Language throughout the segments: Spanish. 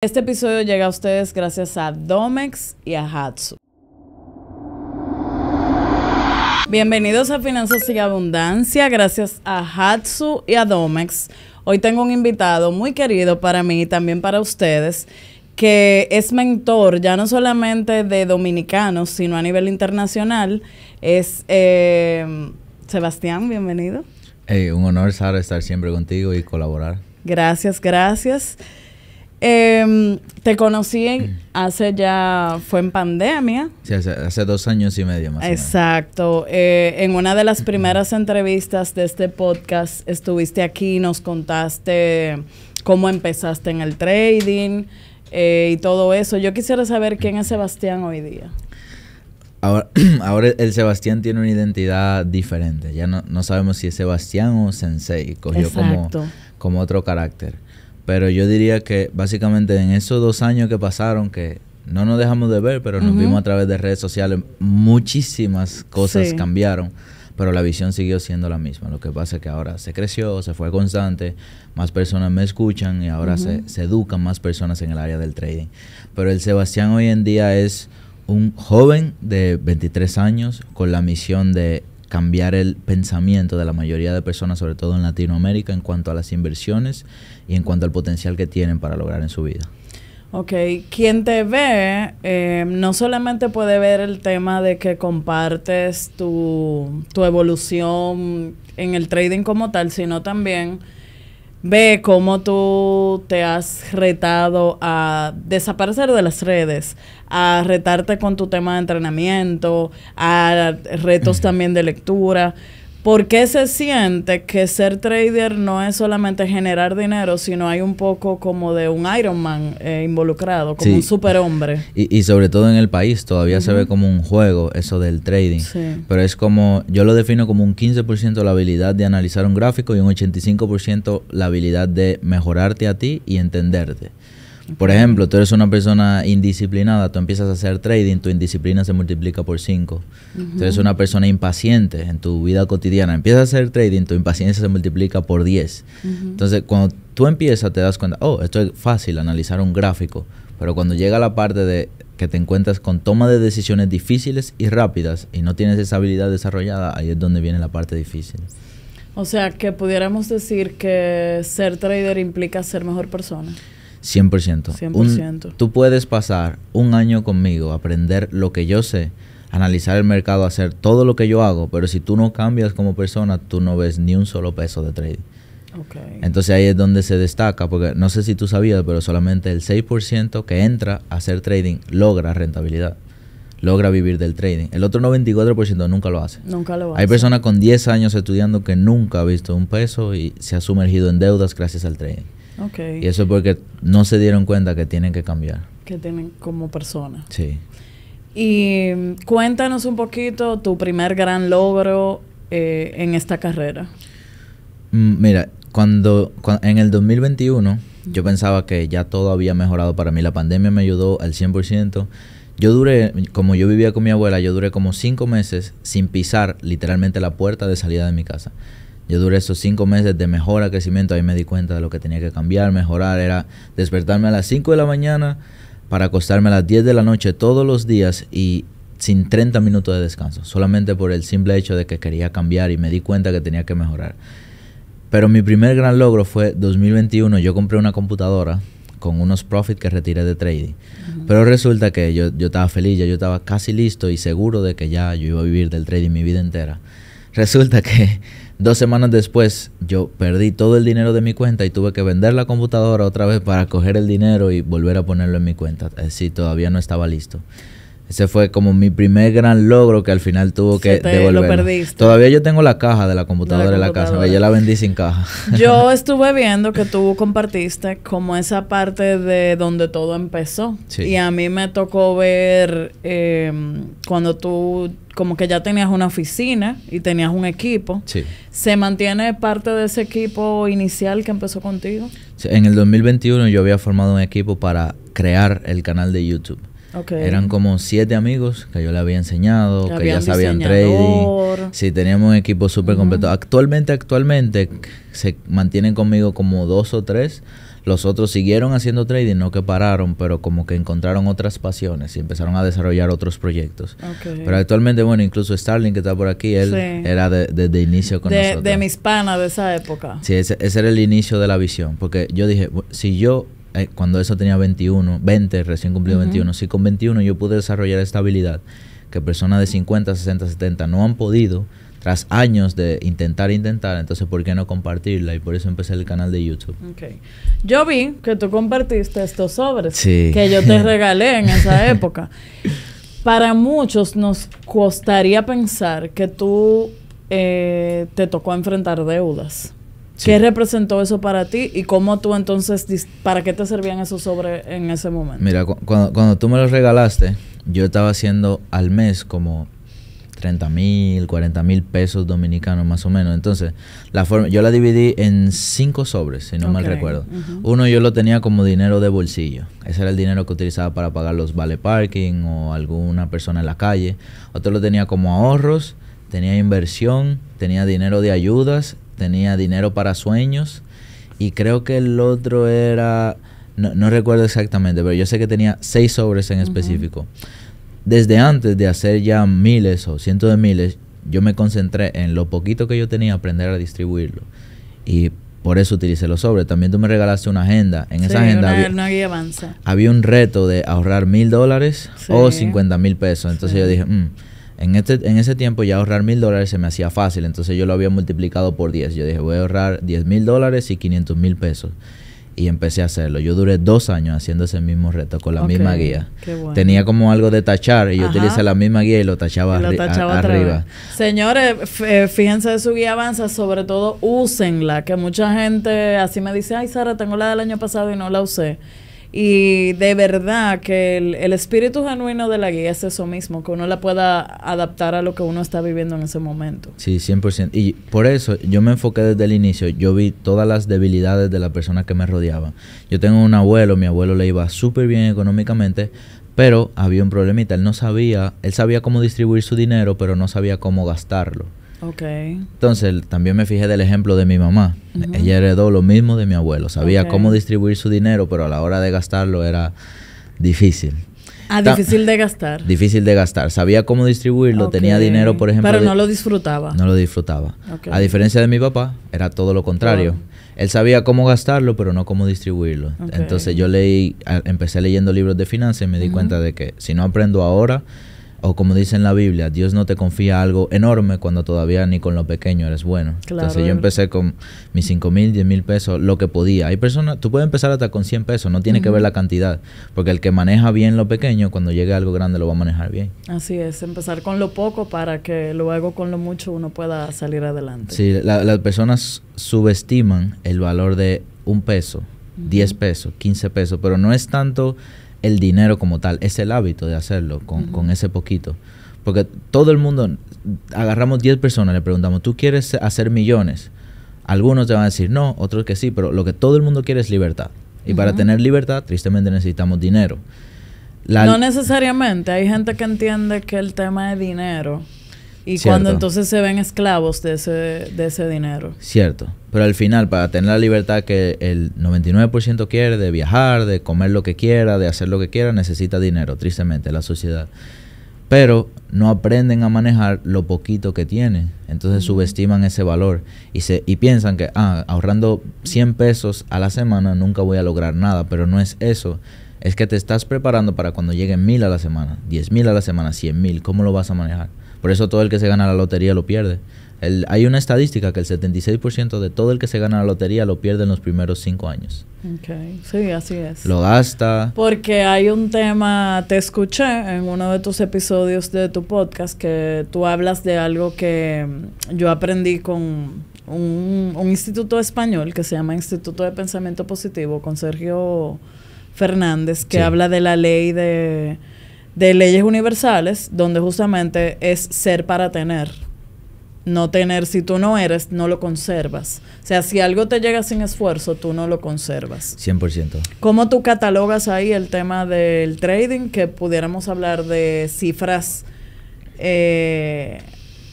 Este episodio llega a ustedes gracias a Domex y a Hatsu. Bienvenidos a Finanzas y Abundancia, gracias a Hatsu y a Domex. Hoy tengo un invitado muy querido para mí y también para ustedes, que es mentor ya no solamente de dominicanos, sino a nivel internacional. Es em, Sebastián, bienvenido. un honor, Sara, estar siempre contigo y colaborar. Gracias, gracias. Eh, te conocí mm. hace ya, fue en pandemia. Sí, hace, dos años y medio más. Exacto. O menos. Eh, en una de las primeras entrevistas de este podcast estuviste aquí, y nos contaste cómo empezaste en el trading eh, y todo eso. Yo quisiera saber quién es Sebastián hoy día. Ahora, el Sebastián tiene una identidad diferente. Ya no, sabemos si es Sebastián o Sensei. Cogió como, como otro carácter. Pero yo diría que básicamente en esos dos años que pasaron, que no nos dejamos de ver, pero nos vimos a través de redes sociales, muchísimas cosas cambiaron, pero la visión siguió siendo la misma. Lo que pasa es que ahora se creció, se fue constante, más personas me escuchan y ahora se, educan más personas en el área del trading. Pero el Sebastián hoy en día es un joven de 23 años con la misión de cambiar el pensamiento de la mayoría de personas, sobre todo en Latinoamérica, en cuanto a las inversiones y en cuanto al potencial que tienen para lograr en su vida. Ok, quien te ve eh, no solamente puede ver el tema de que compartes tu, tu evolución en el trading como tal, sino también ve cómo tú te has retado a desaparecer de las redes, a retarte con tu tema de entrenamiento, a retos también de lectura. ¿Por qué se siente que ser trader no es solamente generar dinero, sino hay un poco como de un Iron Man eh, involucrado, como un superhombre? Y, y sobre todo en el país todavía se ve como un juego eso del trading. Pero es como, yo lo defino como un 15% la habilidad de analizar un gráfico y un 85% la habilidad de mejorarte a ti y entenderte. Por ejemplo, tú eres una persona indisciplinada, tú empiezas a hacer trading, tu indisciplina se multiplica por 5. Tú eres una persona impaciente en tu vida cotidiana, empiezas a hacer trading, tu impaciencia se multiplica por 10. Entonces, cuando tú empiezas, te das cuenta, oh, esto es fácil, analizar un gráfico. Pero cuando llega la parte de que te encuentras con toma de decisiones difíciles y rápidas y no tienes esa habilidad desarrollada, ahí es donde viene la parte difícil. O sea, que pudiéramos decir que ser trader implica ser mejor persona. 100%. tú puedes pasar un año conmigo, aprender lo que yo sé, analizar el mercado, hacer todo lo que yo hago, pero si tú no cambias como persona, tú no ves ni un solo peso de trading. Okay. Entonces ahí es donde se destaca, porque no sé si tú sabías, pero solamente el 6% que entra a hacer trading logra rentabilidad, logra vivir del trading. El otro 94% nunca lo hace. Nunca lo hace. Hay personas con 10 años estudiando que nunca ha visto un peso y se ha sumergido en deudas gracias al trading. Y eso es porque no se dieron cuenta que tienen que cambiar. Que tienen como personas. Sí. Y mm, cuéntanos un poquito tu primer gran logro eh, en esta carrera. Mm, mira, cuando, en el 2021 yo pensaba que ya todo había mejorado para mí. La pandemia me ayudó al 100%. Yo duré, como yo vivía con mi abuela, yo duré como cinco meses sin pisar literalmente la puerta de salida de mi casa. Yo duré esos cinco meses de mejora, crecimiento, ahí me di cuenta de lo que tenía que cambiar, mejorar, era despertarme a las 5 de la mañana para acostarme a las 10 de la noche todos los días y sin 30 minutos de descanso, solamente por el simple hecho de que quería cambiar y me di cuenta que tenía que mejorar. Pero mi primer gran logro fue 2021, yo compré una computadora con unos profits que retiré de trading. Pero resulta que yo, yo estaba feliz, ya yo estaba casi listo y seguro de que ya yo iba a vivir del trading mi vida entera. Resulta que Dos semanas después, yo perdí todo el dinero de mi cuenta y tuve que vender la computadora otra vez para coger el dinero y volver a ponerlo en mi cuenta. Así eh, todavía no estaba listo. Ese fue como mi primer gran logro que al final tuvo que devolver. Todavía yo tengo la caja de la computadora la, En la casa. Yo la vendí sin caja. Yo estuve viendo que tú compartiste como esa parte de donde todo empezó. Y a mí me tocó ver eh, cuando tú como que ya tenías una oficina y tenías un equipo. Sí. ¿Se mantiene parte de ese equipo inicial que empezó contigo? en el 2021 yo había formado un equipo para crear el canal de YouTube. Eran como siete amigos que yo le había enseñado, que ya sabían trading. Sí, teníamos un equipo súper completo. Actualmente, actualmente se mantienen conmigo como dos o tres. Los otros siguieron haciendo trading, no que pararon, pero como que encontraron otras pasiones y empezaron a desarrollar otros proyectos. Pero actualmente, bueno, incluso Starling, que está por aquí, él era desde el inicio con de, nosotros. De mis panas de esa época. Sí, ese, ese era el inicio de la visión. Porque yo dije, si yo eh, cuando eso tenía 21, 20, recién cumplido 21, Sí, con 21 yo pude desarrollar esta habilidad que personas de 50, 60, 70 no han podido, tras años de intentar, intentar, entonces ¿por qué no compartirla? Y por eso empecé el canal de YouTube. Okay. Yo vi que tú compartiste estos sobres que yo te regalé en esa época. Para muchos nos costaría pensar que tú eh, te tocó enfrentar deudas. ¿Qué representó eso para ti y cómo tú entonces, para qué te servían esos sobres en ese momento? Mira, cuando, tú me los regalaste, yo estaba haciendo al mes como 30 mil, 40 mil pesos dominicanos más o menos. Entonces, la forma, yo la dividí en cinco sobres, si no mal recuerdo. Uno yo lo tenía como dinero de bolsillo. Ese era el dinero que utilizaba para pagar los vale parking o alguna persona en la calle. Otro lo tenía como ahorros, tenía inversión, tenía dinero de ayudas tenía dinero para sueños y creo que el otro era, no, recuerdo exactamente, pero yo sé que tenía seis sobres en específico. Desde antes de hacer ya miles o cientos de miles, yo me concentré en lo poquito que yo tenía, aprender a distribuirlo. Y por eso utilicé los sobres. También tú me regalaste una agenda. En esa agenda había, había un reto de ahorrar mil dólares o cincuenta mil pesos. Entonces yo dije, mm, en, este, en ese tiempo ya ahorrar mil dólares se me hacía fácil, entonces yo lo había multiplicado por 10. Yo dije, voy a ahorrar 10 mil dólares y 500 mil pesos. Y empecé a hacerlo. Yo duré dos años haciendo ese mismo reto con la misma guía. Tenía como algo de tachar y yo utilicé la misma guía y lo tachaba, arriba. Señores, eh, fíjense de su guía avanza, sobre todo úsenla, que mucha gente así me dice, ay Sara, tengo la del año pasado y no la usé. Y de verdad que el, espíritu genuino de la guía es eso mismo, que uno la pueda adaptar a lo que uno está viviendo en ese momento. Sí, 100%. Y por eso yo me enfoqué desde el inicio, yo vi todas las debilidades de la persona que me rodeaba. Yo tengo un abuelo, mi abuelo le iba súper bien económicamente, pero había un problemita, él no sabía, él sabía cómo distribuir su dinero, pero no sabía cómo gastarlo. Ok. Entonces, también me fijé del ejemplo de mi mamá. Ella heredó lo mismo de mi abuelo. Sabía cómo distribuir su dinero, pero a la hora de gastarlo era difícil. Ah, difícil de gastar. Difícil de gastar. Sabía cómo distribuirlo, tenía dinero, por ejemplo. Pero no lo disfrutaba. No lo disfrutaba. A diferencia de mi papá, era todo lo contrario. Él sabía cómo gastarlo, pero no cómo distribuirlo. Entonces yo leí, empecé leyendo libros de finanzas y me di cuenta de que si no aprendo ahora, o como dice en la Biblia, Dios no te confía algo enorme cuando todavía ni con lo pequeño eres bueno. Entonces yo empecé con mis 5 mil, 10 mil pesos, lo que podía. Hay personas, tú puedes empezar hasta con 100 pesos, no tiene que ver la cantidad, porque el que maneja bien lo pequeño, cuando llegue algo grande lo va a manejar bien. Así es, empezar con lo poco para que luego con lo mucho uno pueda salir adelante. Sí, las personas subestiman el valor de un peso, 10 pesos, 15 pesos, pero no es tanto el dinero como tal, es el hábito de hacerlo con, ese poquito. Porque todo el mundo, agarramos 10 personas, le preguntamos, ¿tú quieres hacer millones? Algunos te van a decir no, otros que sí, pero lo que todo el mundo quiere es libertad. Y para tener libertad, tristemente necesitamos dinero. no necesariamente, hay gente que entiende que el tema de dinero y cuando entonces se ven esclavos de ese, de ese dinero. Cierto. Pero al final, para tener la libertad que el 99% quiere, de viajar, de comer lo que quiera, de hacer lo que quiera, necesita dinero, tristemente, la sociedad. Pero no aprenden a manejar lo poquito que tienen. Entonces subestiman ese valor y, se, y piensan que ah, ahorrando 100 pesos a la semana nunca voy a lograr nada. Pero no es eso es que te estás preparando para cuando lleguen mil a la semana, diez mil a la semana, cien mil, ¿cómo lo vas a manejar? Por eso todo el que se gana la lotería lo pierde. hay una estadística que el 76% de todo el que se gana la lotería lo pierde en los primeros cinco años. Okay. Sí, así es. Lo gasta. Porque hay un tema, te escuché en uno de tus episodios de tu podcast que tú hablas de algo que mm, yo aprendí con un, instituto español que se llama Instituto de Pensamiento Positivo con Sergio Fernández, que habla de la ley de de leyes universales, donde justamente es ser para tener. No tener, si tú no eres, no lo conservas. O sea, si algo te llega sin esfuerzo, tú no lo conservas. 100%. ¿Cómo tú catalogas ahí el tema del trading? Que pudiéramos hablar de cifras eh,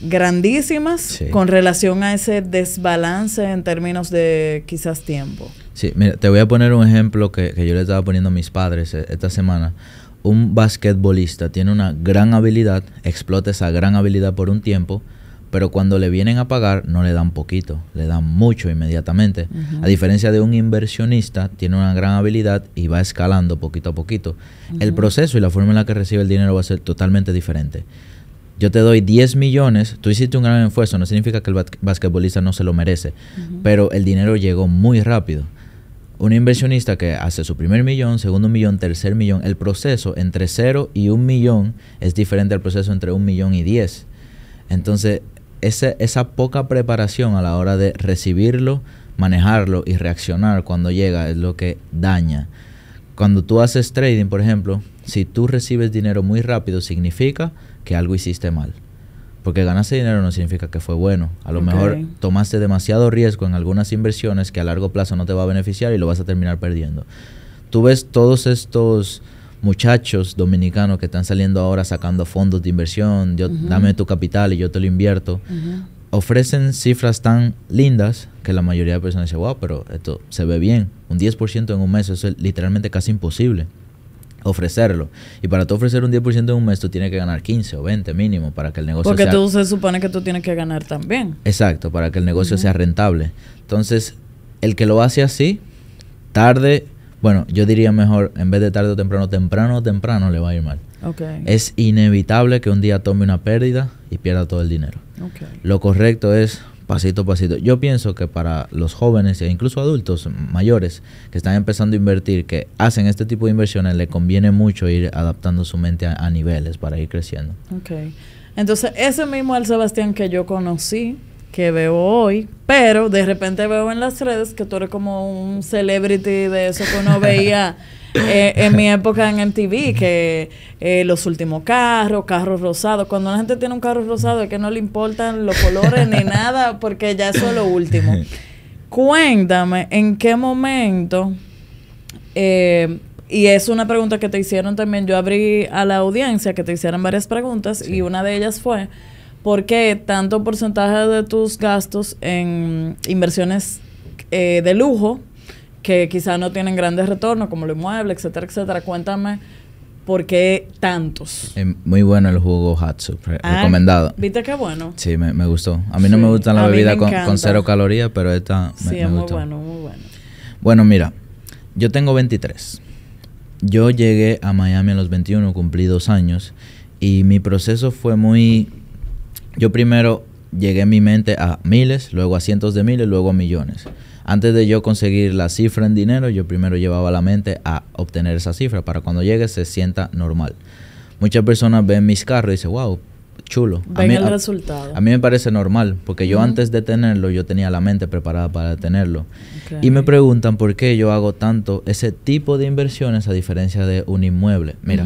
grandísimas con relación a ese desbalance en términos de quizás tiempo. Sí, mira, te voy a poner un ejemplo que, que yo le estaba poniendo a mis padres eh, esta semana un basquetbolista tiene una gran habilidad, explota esa gran habilidad por un tiempo, pero cuando le vienen a pagar no le dan poquito, le dan mucho inmediatamente. A diferencia de un inversionista, tiene una gran habilidad y va escalando poquito a poquito. El proceso y la forma en la que recibe el dinero va a ser totalmente diferente. Yo te doy 10 millones, tú hiciste un gran esfuerzo, no significa que el basquetbolista no se lo merece, pero el dinero llegó muy rápido un inversionista que hace su primer millón, segundo millón, tercer millón, el proceso entre cero y un millón es diferente al proceso entre un millón y diez. Entonces, esa poca preparación a la hora de recibirlo, manejarlo y reaccionar cuando llega es lo que daña. Cuando tú haces trading, por ejemplo, si tú recibes dinero muy rápido, significa que algo hiciste mal. Porque ganaste dinero no significa que fue bueno. A lo mejor tomaste demasiado riesgo en algunas inversiones que a largo plazo no te va a beneficiar y lo vas a terminar perdiendo. Tú ves todos estos muchachos dominicanos que están saliendo ahora sacando fondos de inversión, yo, dame tu capital y yo te lo invierto. Ofrecen cifras tan lindas que la mayoría de personas dicen, wow, pero esto se ve bien. Un 10% en un mes, es literalmente casi imposible ofrecerlo. Y para tú ofrecer un 10% en un mes, tú tienes que ganar 15 o 20 mínimo para que el negocio Porque sea... Porque tú se supone que tú tienes que ganar también. Exacto, para que el negocio sea rentable. Entonces, el que lo hace así, tarde, bueno, yo diría mejor, en vez de tarde o temprano, temprano o temprano le va a ir mal. Es inevitable que un día tome una pérdida y pierda todo el dinero. Lo correcto es pasito a pasito. Yo pienso que para los jóvenes e incluso adultos mayores que están empezando a invertir, que hacen este tipo de inversiones, le conviene mucho ir adaptando su mente a, niveles para ir creciendo. Ok. Entonces, ese mismo al Sebastián que yo conocí, que veo hoy, pero de repente veo en las redes que tú eres como un celebrity de eso que uno veía. Eh, en mi época en MTV, que eh, los últimos carros, carros rosados. Cuando la gente tiene un carro rosado es que no le importan los colores ni nada, porque ya eso es lo último. Cuéntame, ¿en qué momento? Eh, y es una pregunta que te hicieron también. Yo abrí a la audiencia que te hicieron varias preguntas y una de ellas fue, ¿por qué tanto porcentaje de tus gastos en inversiones de lujo que quizás no tienen grandes retornos, como los muebles, etcétera, etcétera. Cuéntame por qué tantos. Eh, muy bueno el jugo Hatsu, ah, recomendado. ¿Viste qué bueno? Sí, me, gustó. A mí no me gusta la bebida con, cero calorías, pero esta me, sí, es muy bueno, muy bueno. Bueno, mira, yo tengo 23. Yo llegué a Miami a los 21, cumplí dos años, y mi proceso fue muy... Yo primero llegué en mi mente a miles, luego a cientos de miles, luego a millones. Antes de yo conseguir la cifra en dinero, yo primero llevaba la mente a obtener esa cifra para cuando llegue se sienta normal. Muchas personas ven mis carros y dicen, wow, chulo. Ven a mí, el resultado. A mí me parece normal, porque yo antes de tenerlo, yo tenía la mente preparada para tenerlo. Y me preguntan por qué yo hago tanto ese tipo de inversiones a diferencia de un inmueble. Mira,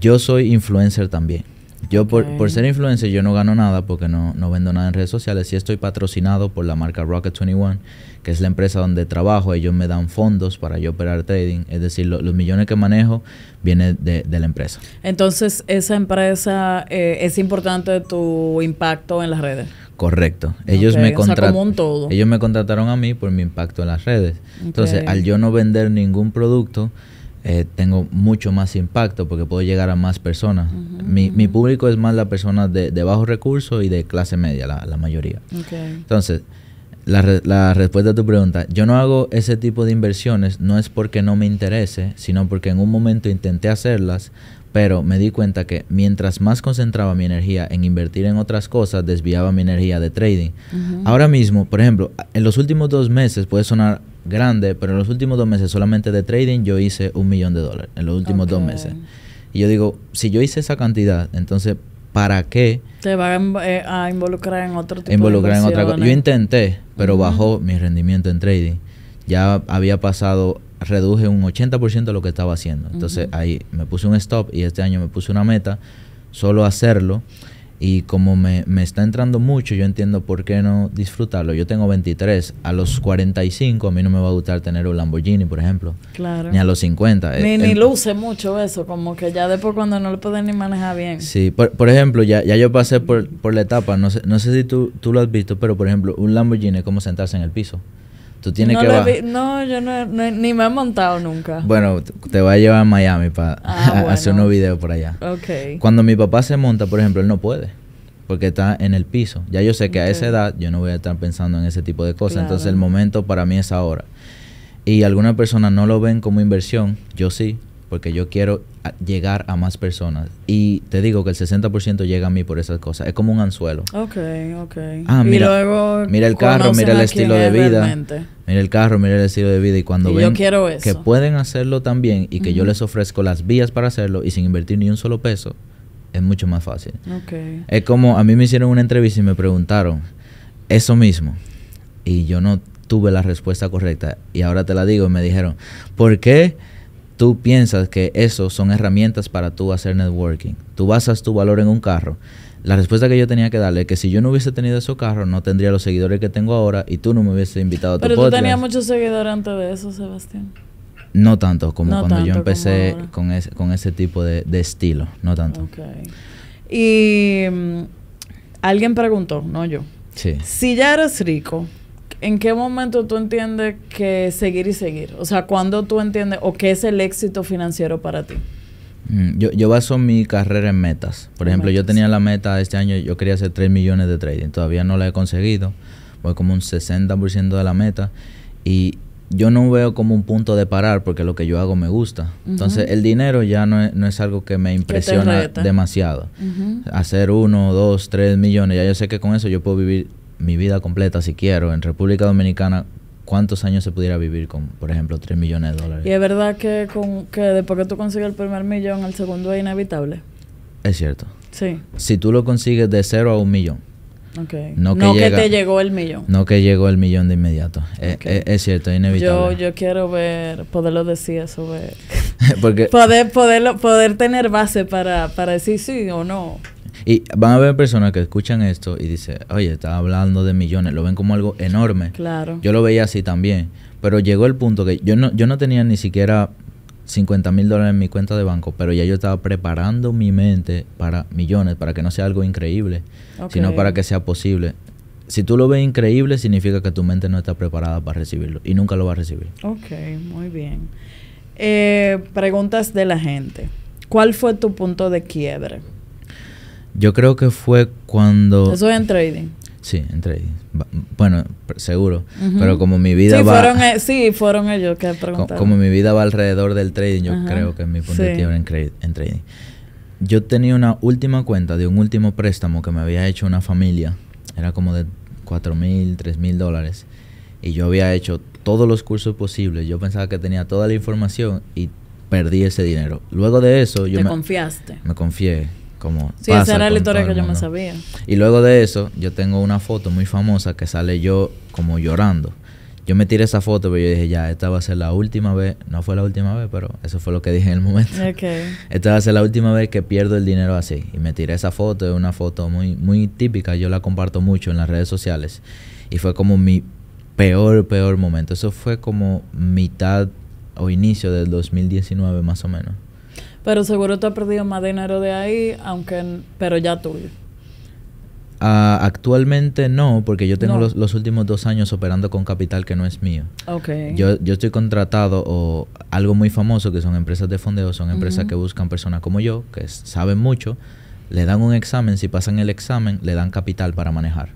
yo soy influencer también. Yo por, ser influencer yo no gano nada porque no, no, vendo nada en redes sociales. Sí estoy patrocinado por la marca Rocket 21, que es la empresa donde trabajo. Ellos me dan fondos para yo operar trading. Es decir, los millones que manejo vienen de, la empresa. Entonces, esa empresa, eh, es importante tu impacto en las redes. Correcto. Ellos me contrataron. ellos me contrataron a mí por mi impacto en las redes. Entonces, al yo no vender ningún producto, eh, tengo mucho más impacto porque puedo llegar a más personas. mi, mi, público es más la persona de, bajo recurso... y de clase media, la, mayoría. Entonces, la, la, respuesta a tu pregunta, yo no hago ese tipo de inversiones, no es porque no me interese, sino porque en un momento intenté hacerlas, pero me di cuenta que mientras más concentraba mi energía en invertir en otras cosas, desviaba mi energía de trading. Ahora mismo, por ejemplo, en los últimos dos meses puede sonar grande, pero en los últimos dos meses solamente de trading yo hice un millón de dólares, en los últimos dos meses. Y yo digo, si yo hice esa cantidad, entonces, ¿para qué? Te van em, eh, a involucrar en otro tipo involucrar en otra cosa. Yo intenté, pero bajó mi rendimiento en trading. Ya había pasado reduje un 80% lo que estaba haciendo. Entonces ahí me puse un stop y este año me puse una meta, solo hacerlo. Y como me, está entrando mucho, yo entiendo por qué no disfrutarlo. Yo tengo 23, a los 45 a mí no me va a gustar tener un Lamborghini, por ejemplo. Claro. Ni a los 50. Eh, ni, ni luce mucho eso, como que ya después cuando no lo pueden ni manejar bien. Sí, por, ejemplo, ya, ya yo pasé por, la etapa, no sé, no sé si tú, tú lo has visto, pero por ejemplo, un Lamborghini es como sentarse en el piso. Tú tienes no que No, yo no, ni me he montado nunca. Bueno, te voy a llevar a Miami para ah, hacer unos videos por allá. Cuando mi papá se monta, por ejemplo, él no puede. Porque está en el piso. Ya yo sé que a esa edad yo no voy a estar pensando en ese tipo de cosas. Entonces el momento para mí es ahora. Y algunas personas no lo ven como inversión. Yo sí porque yo quiero ah, llegar a más personas. Y te digo que el 60% llega a mí por esas cosas. Es como un anzuelo. Ok, ok. Ah, mira, luego mira el carro, mira el estilo de vida. Mira el carro, mira el estilo de vida. Y cuando y ven que pueden hacerlo también y que yo les ofrezco las vías para hacerlo y sin invertir ni un solo peso, es mucho más fácil. Okay. Es como a mí me hicieron una entrevista y me preguntaron eso mismo. Y yo no tuve la respuesta correcta. Y ahora te la digo. Y me dijeron, ¿por qué? tú piensas que eso son herramientas para tú hacer networking, tú basas tu valor en un carro, la respuesta que yo tenía que darle es que si yo no hubiese tenido esos carros, no tendría los seguidores que tengo ahora y tú no me hubieses invitado a tu Pero tú tenías muchos seguidores antes de eso, Sebastián. No tanto como cuando yo empecé con ese, con ese tipo de, estilo, no tanto. Y mm, alguien preguntó, no yo. Sí. Si ya eres rico, ¿en qué momento tú entiendes que seguir y seguir? O sea, ¿cuándo tú entiendes o qué es el éxito financiero para ti? Mm, yo, baso mi carrera en metas. Por ejemplo, yo tenía la meta este año, yo quería hacer 3 millones de trading. Todavía no la he conseguido. Voy como un 60% de la meta. Y yo no veo como un punto de parar porque lo que yo hago me gusta. Entonces, el dinero ya no es, no es algo que me impresiona demasiado. Hacer uno, dos, 3 millones, ya yo sé que con eso yo puedo vivir mi vida completa, si quiero, en República Dominicana, ¿cuántos años se pudiera vivir con, por ejemplo, 3 millones de dólares? Y es verdad que, con, que después que tú consigues el primer millón, el segundo es inevitable. Es cierto. Sí. Si tú lo consigues de cero a un millón. No, que, te llegó el millón. No que llegó el millón de inmediato. Es, cierto, es inevitable. Yo, yo quiero ver, poderlo decir eso. Porque poder, poderlo, poder tener base para, para decir sí o no. Y van a ver personas que escuchan esto y dicen, oye, está hablando de millones, lo ven como algo enorme. Claro. Yo lo veía así también. Pero llegó el punto que yo no, yo no tenía ni siquiera 50 mil dólares en mi cuenta de banco, pero ya yo estaba preparando mi mente para millones, para que no sea algo increíble, sino para que sea posible. Si tú lo ves increíble, significa que tu mente no está preparada para recibirlo y nunca lo va a recibir. Ok, muy bien. Eh, preguntas de la gente. ¿Cuál fue tu punto de quiebre? Yo creo que fue cuando... Eso es en trading. Sí, en trading. Bueno, seguro. Pero como mi vida sí, va... Fueron, e, sí, fueron ellos que preguntaron. Como, mi vida va alrededor del trading, yo creo que es mi punto de en, en, trading. Yo tenía una última cuenta de un último préstamo que me había hecho una familia. Era como de 4 mil, 3 mil dólares. Y yo había hecho todos los cursos posibles. Yo pensaba que tenía toda la información y perdí ese dinero. Luego de eso, yo... ¿Te me, confiaste? Me confié como sí, esa era la historia que yo me sabía. Y luego de eso, yo tengo una foto muy famosa que sale yo como llorando. Yo me tiré esa foto, pero yo dije, ya, esta va a ser la última vez. No fue la última vez, pero eso fue lo que dije en el momento. Esta va a ser la última vez que pierdo el dinero así. Y me tiré esa foto, es una foto muy, muy típica. Yo la comparto mucho en las redes sociales. Y fue como mi peor, peor momento. Eso fue como mitad o inicio del 2019, más o menos. Pero seguro tú has perdido más dinero de ahí, aunque pero ya tuyo. Ah, actualmente no, porque yo tengo los, últimos dos años operando con capital que no es mío. Okay. Yo, yo estoy contratado o algo muy famoso que son empresas de fondeo, son empresas que buscan personas como yo, que saben mucho, le dan un examen, si pasan el examen, le dan capital para manejar.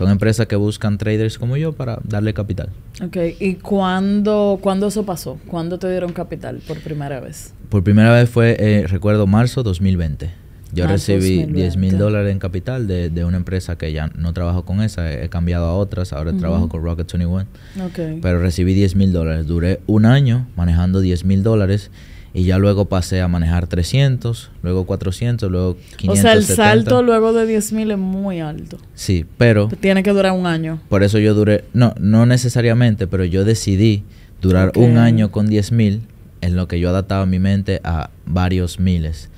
Son empresas que buscan traders como yo para darle capital. Ok, ¿y cuándo, cuándo eso pasó? ¿Cuándo te dieron capital por primera vez? Por primera vez fue, eh, recuerdo, marzo 2020. Yo recibí 10 mil dólares en capital de, de, una empresa que ya no trabajo con esa, he, cambiado a otras, ahora trabajo con Rocket 21. Okay. Pero recibí 10 mil dólares, duré un año manejando 10 mil dólares y ya luego pasé a manejar 300, luego 400, luego 500. O sea, el salto luego de 10.000 es muy alto. Sí, pero... Tiene que durar un año. Por eso yo duré, no, no necesariamente, pero yo decidí durar un año con 10.000 en lo que yo adaptaba mi mente a varios miles.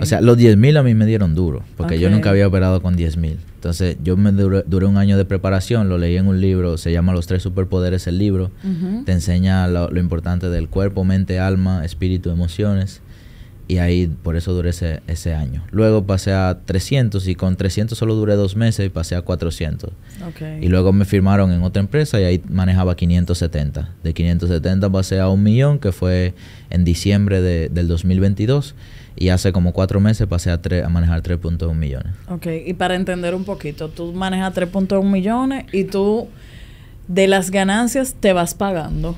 O sea, los 10 mil a mí me dieron duro, porque yo nunca había operado con 10 mil. Entonces, yo me duré, un año de preparación, lo leí en un libro, se llama Los tres superpoderes el libro, te enseña lo, importante del cuerpo, mente, alma, espíritu, emociones y ahí por eso duré ese, año. Luego pasé a 300 y con 300 solo duré dos meses y pasé a 400. Y luego me firmaron en otra empresa y ahí manejaba 570. De 570 pasé a un millón que fue en diciembre de, del 2022 y hace como cuatro meses pasé a, a manejar 3.1 millones. Ok, y para entender un poquito, tú manejas 3.1 millones y tú de las ganancias te vas pagando.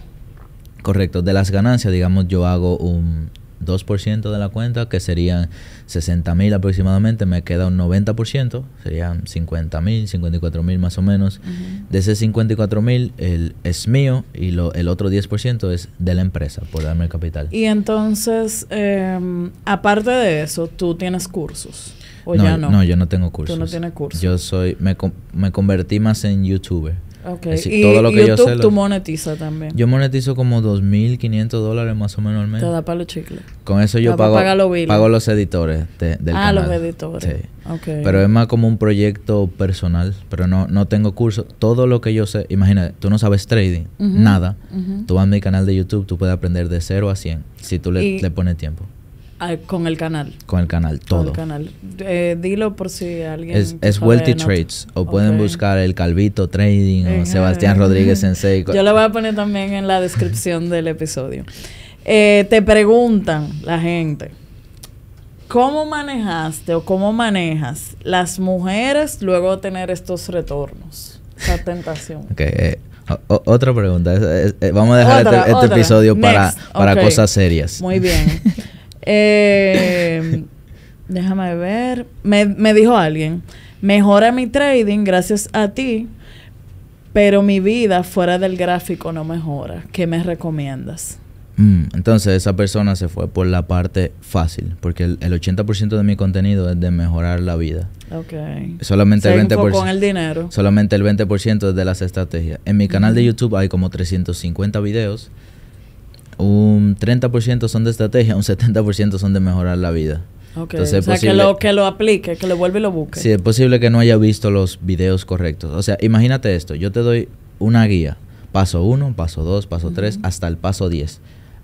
Correcto, de las ganancias digamos yo hago un 2% de la cuenta, que serían 60 mil aproximadamente, me queda un 90%, serían 50 mil, 54 mil más o menos. De ese 54 mil es mío y lo, el otro 10% es de la empresa por darme el capital. Y entonces, em, aparte de eso, tú tienes cursos. ¿O ya no? No, yo no tengo cursos. Tú no tienes cursos. Yo soy, me, me convertí más en youtuber y todo lo que yo tú monetizas también. Yo monetizo como 2.500 dólares más o menos al mes. Te para los chicles. Con eso yo pago, pago los editores de, ah, los editores. Okay. Pero es más como un proyecto personal. Pero no, no tengo curso. Todo lo que yo sé, imagínate, tú no sabes trading, nada. Tú vas a mi canal de YouTube, tú puedes aprender de 0 a 100 si tú le pones tiempo. Ah, con el canal. Con el canal, todo. el canal. Eh, dilo por si alguien. Es, Wealthy Trades. O pueden buscar el Calvito Trading o Sebastián Rodríguez Sensei. Yo lo voy a poner también en la descripción del episodio. Eh, te preguntan la gente. ¿Cómo manejaste o cómo manejas las mujeres luego de tener estos retornos? Esa tentación. ok eh, otra pregunta. Eh, vamos a dejar este, este episodio para, para cosas serias. Muy bien. Eh, déjame ver. Me, dijo alguien, mejora mi trading gracias a ti, pero mi vida fuera del gráfico no mejora. ¿Qué me recomiendas? Mm, entonces esa persona se fue por la parte fácil, porque el, 80% de mi contenido es de mejorar la vida. Okay. Solamente el 20%. Con el dinero. Solamente el 20% es de las estrategias. En mi canal de YouTube hay como 350 videos un 30% son de estrategia, un 70% son de mejorar la vida. Okay. o sea, que, lo, que lo aplique, que lo vuelva y lo busque. Sí, es posible que no haya visto los videos correctos. O sea, imagínate esto, yo te doy una guía, paso 1, paso 2, paso 3, hasta el paso 10.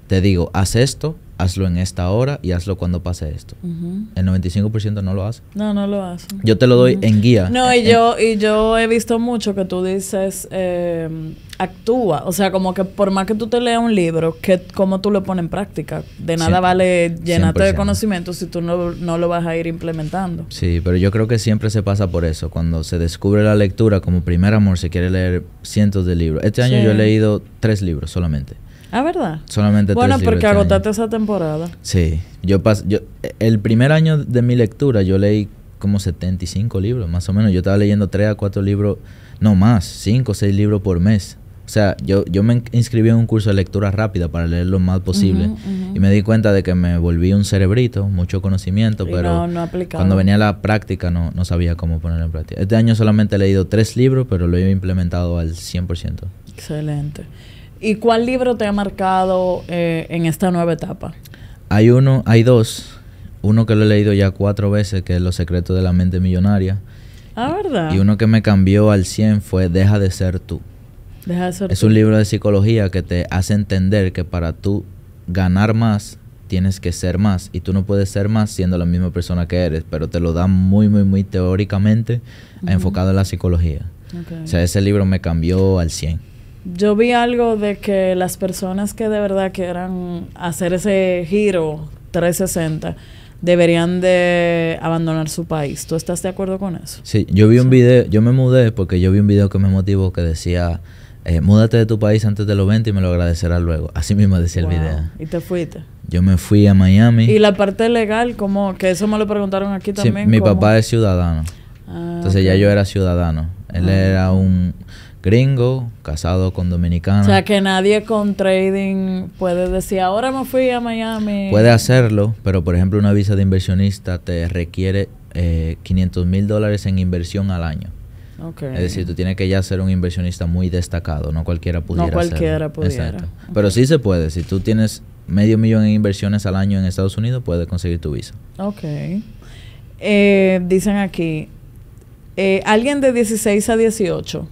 Te digo, haz esto, hazlo en esta hora y hazlo cuando pase esto. El 95% no lo hace. No, no lo hace. Yo te lo doy en guía. No, y, yo, y yo he visto mucho que tú dices, em, actúa. O sea, como que por más que tú te leas un libro, que cómo tú lo pones en práctica. De nada vale llenarte de conocimiento si tú no, lo vas a ir implementando. Sí, pero yo creo que siempre se pasa por eso. Cuando se descubre la lectura como primer amor, se quiere leer cientos de libros. Este año yo he leído tres libros solamente. Ah, ¿verdad? Solamente bueno, porque agotaste esa temporada. Sí. Yo, yo El primer año de mi lectura yo leí como 75 libros, más o menos. Yo estaba leyendo tres a cuatro libros, no más, cinco o seis libros por mes. O sea, yo, yo me inscribí en un curso de lectura rápida para leer lo más posible. Y me di cuenta de que me volví un cerebrito, mucho conocimiento, pero cuando venía la práctica no, no sabía cómo ponerlo en práctica. Este año solamente he leído tres libros, pero lo he implementado al 100%. Excelente. ¿Y cuál libro te ha marcado eh, en esta nueva etapa? Hay uno, hay dos. Uno que lo he leído ya cuatro veces, que es Los secretos de la mente millonaria. Ah, ¿verdad? Y uno que me cambió al 100 fue Deja de ser tú. Deja de ser es un libro de psicología que te hace entender que para tú ganar más, tienes que ser más. Y tú no puedes ser más siendo la misma persona que eres, pero te lo da muy, muy, muy teóricamente, enfocado en la psicología. O sea, ese libro me cambió al 100 yo vi algo de que las personas que de verdad quieran hacer ese giro 360 deberían de abandonar su país. ¿Tú estás de acuerdo con eso? Sí, yo vi un video, yo me mudé porque yo vi un video que me motivó que decía, eh, múdate de tu país antes de los 20 y me lo agradecerás luego. Así mismo decía el video. ¿Y te fuiste? Yo me fui a Miami. ¿Y la parte legal, como que eso me lo preguntaron aquí también? mi papá es ciudadano. Ah, Entonces ya yo era ciudadano. Él ah. era un gringo, casado con dominicana. O sea, que nadie con trading puede decir, ahora me fui a Miami. Puede hacerlo, pero por ejemplo una visa de inversionista te requiere eh, 500 mil dólares en inversión al año. Es decir, tú tienes que ya ser un inversionista muy destacado, no cualquiera pudiera. No cualquiera hacerlo. pudiera. Exacto. Pero sí se puede, si tú tienes medio millón en inversiones al año en Estados Unidos, puedes conseguir tu visa. Ok. Eh, dicen aquí, eh, alguien de 16 a 18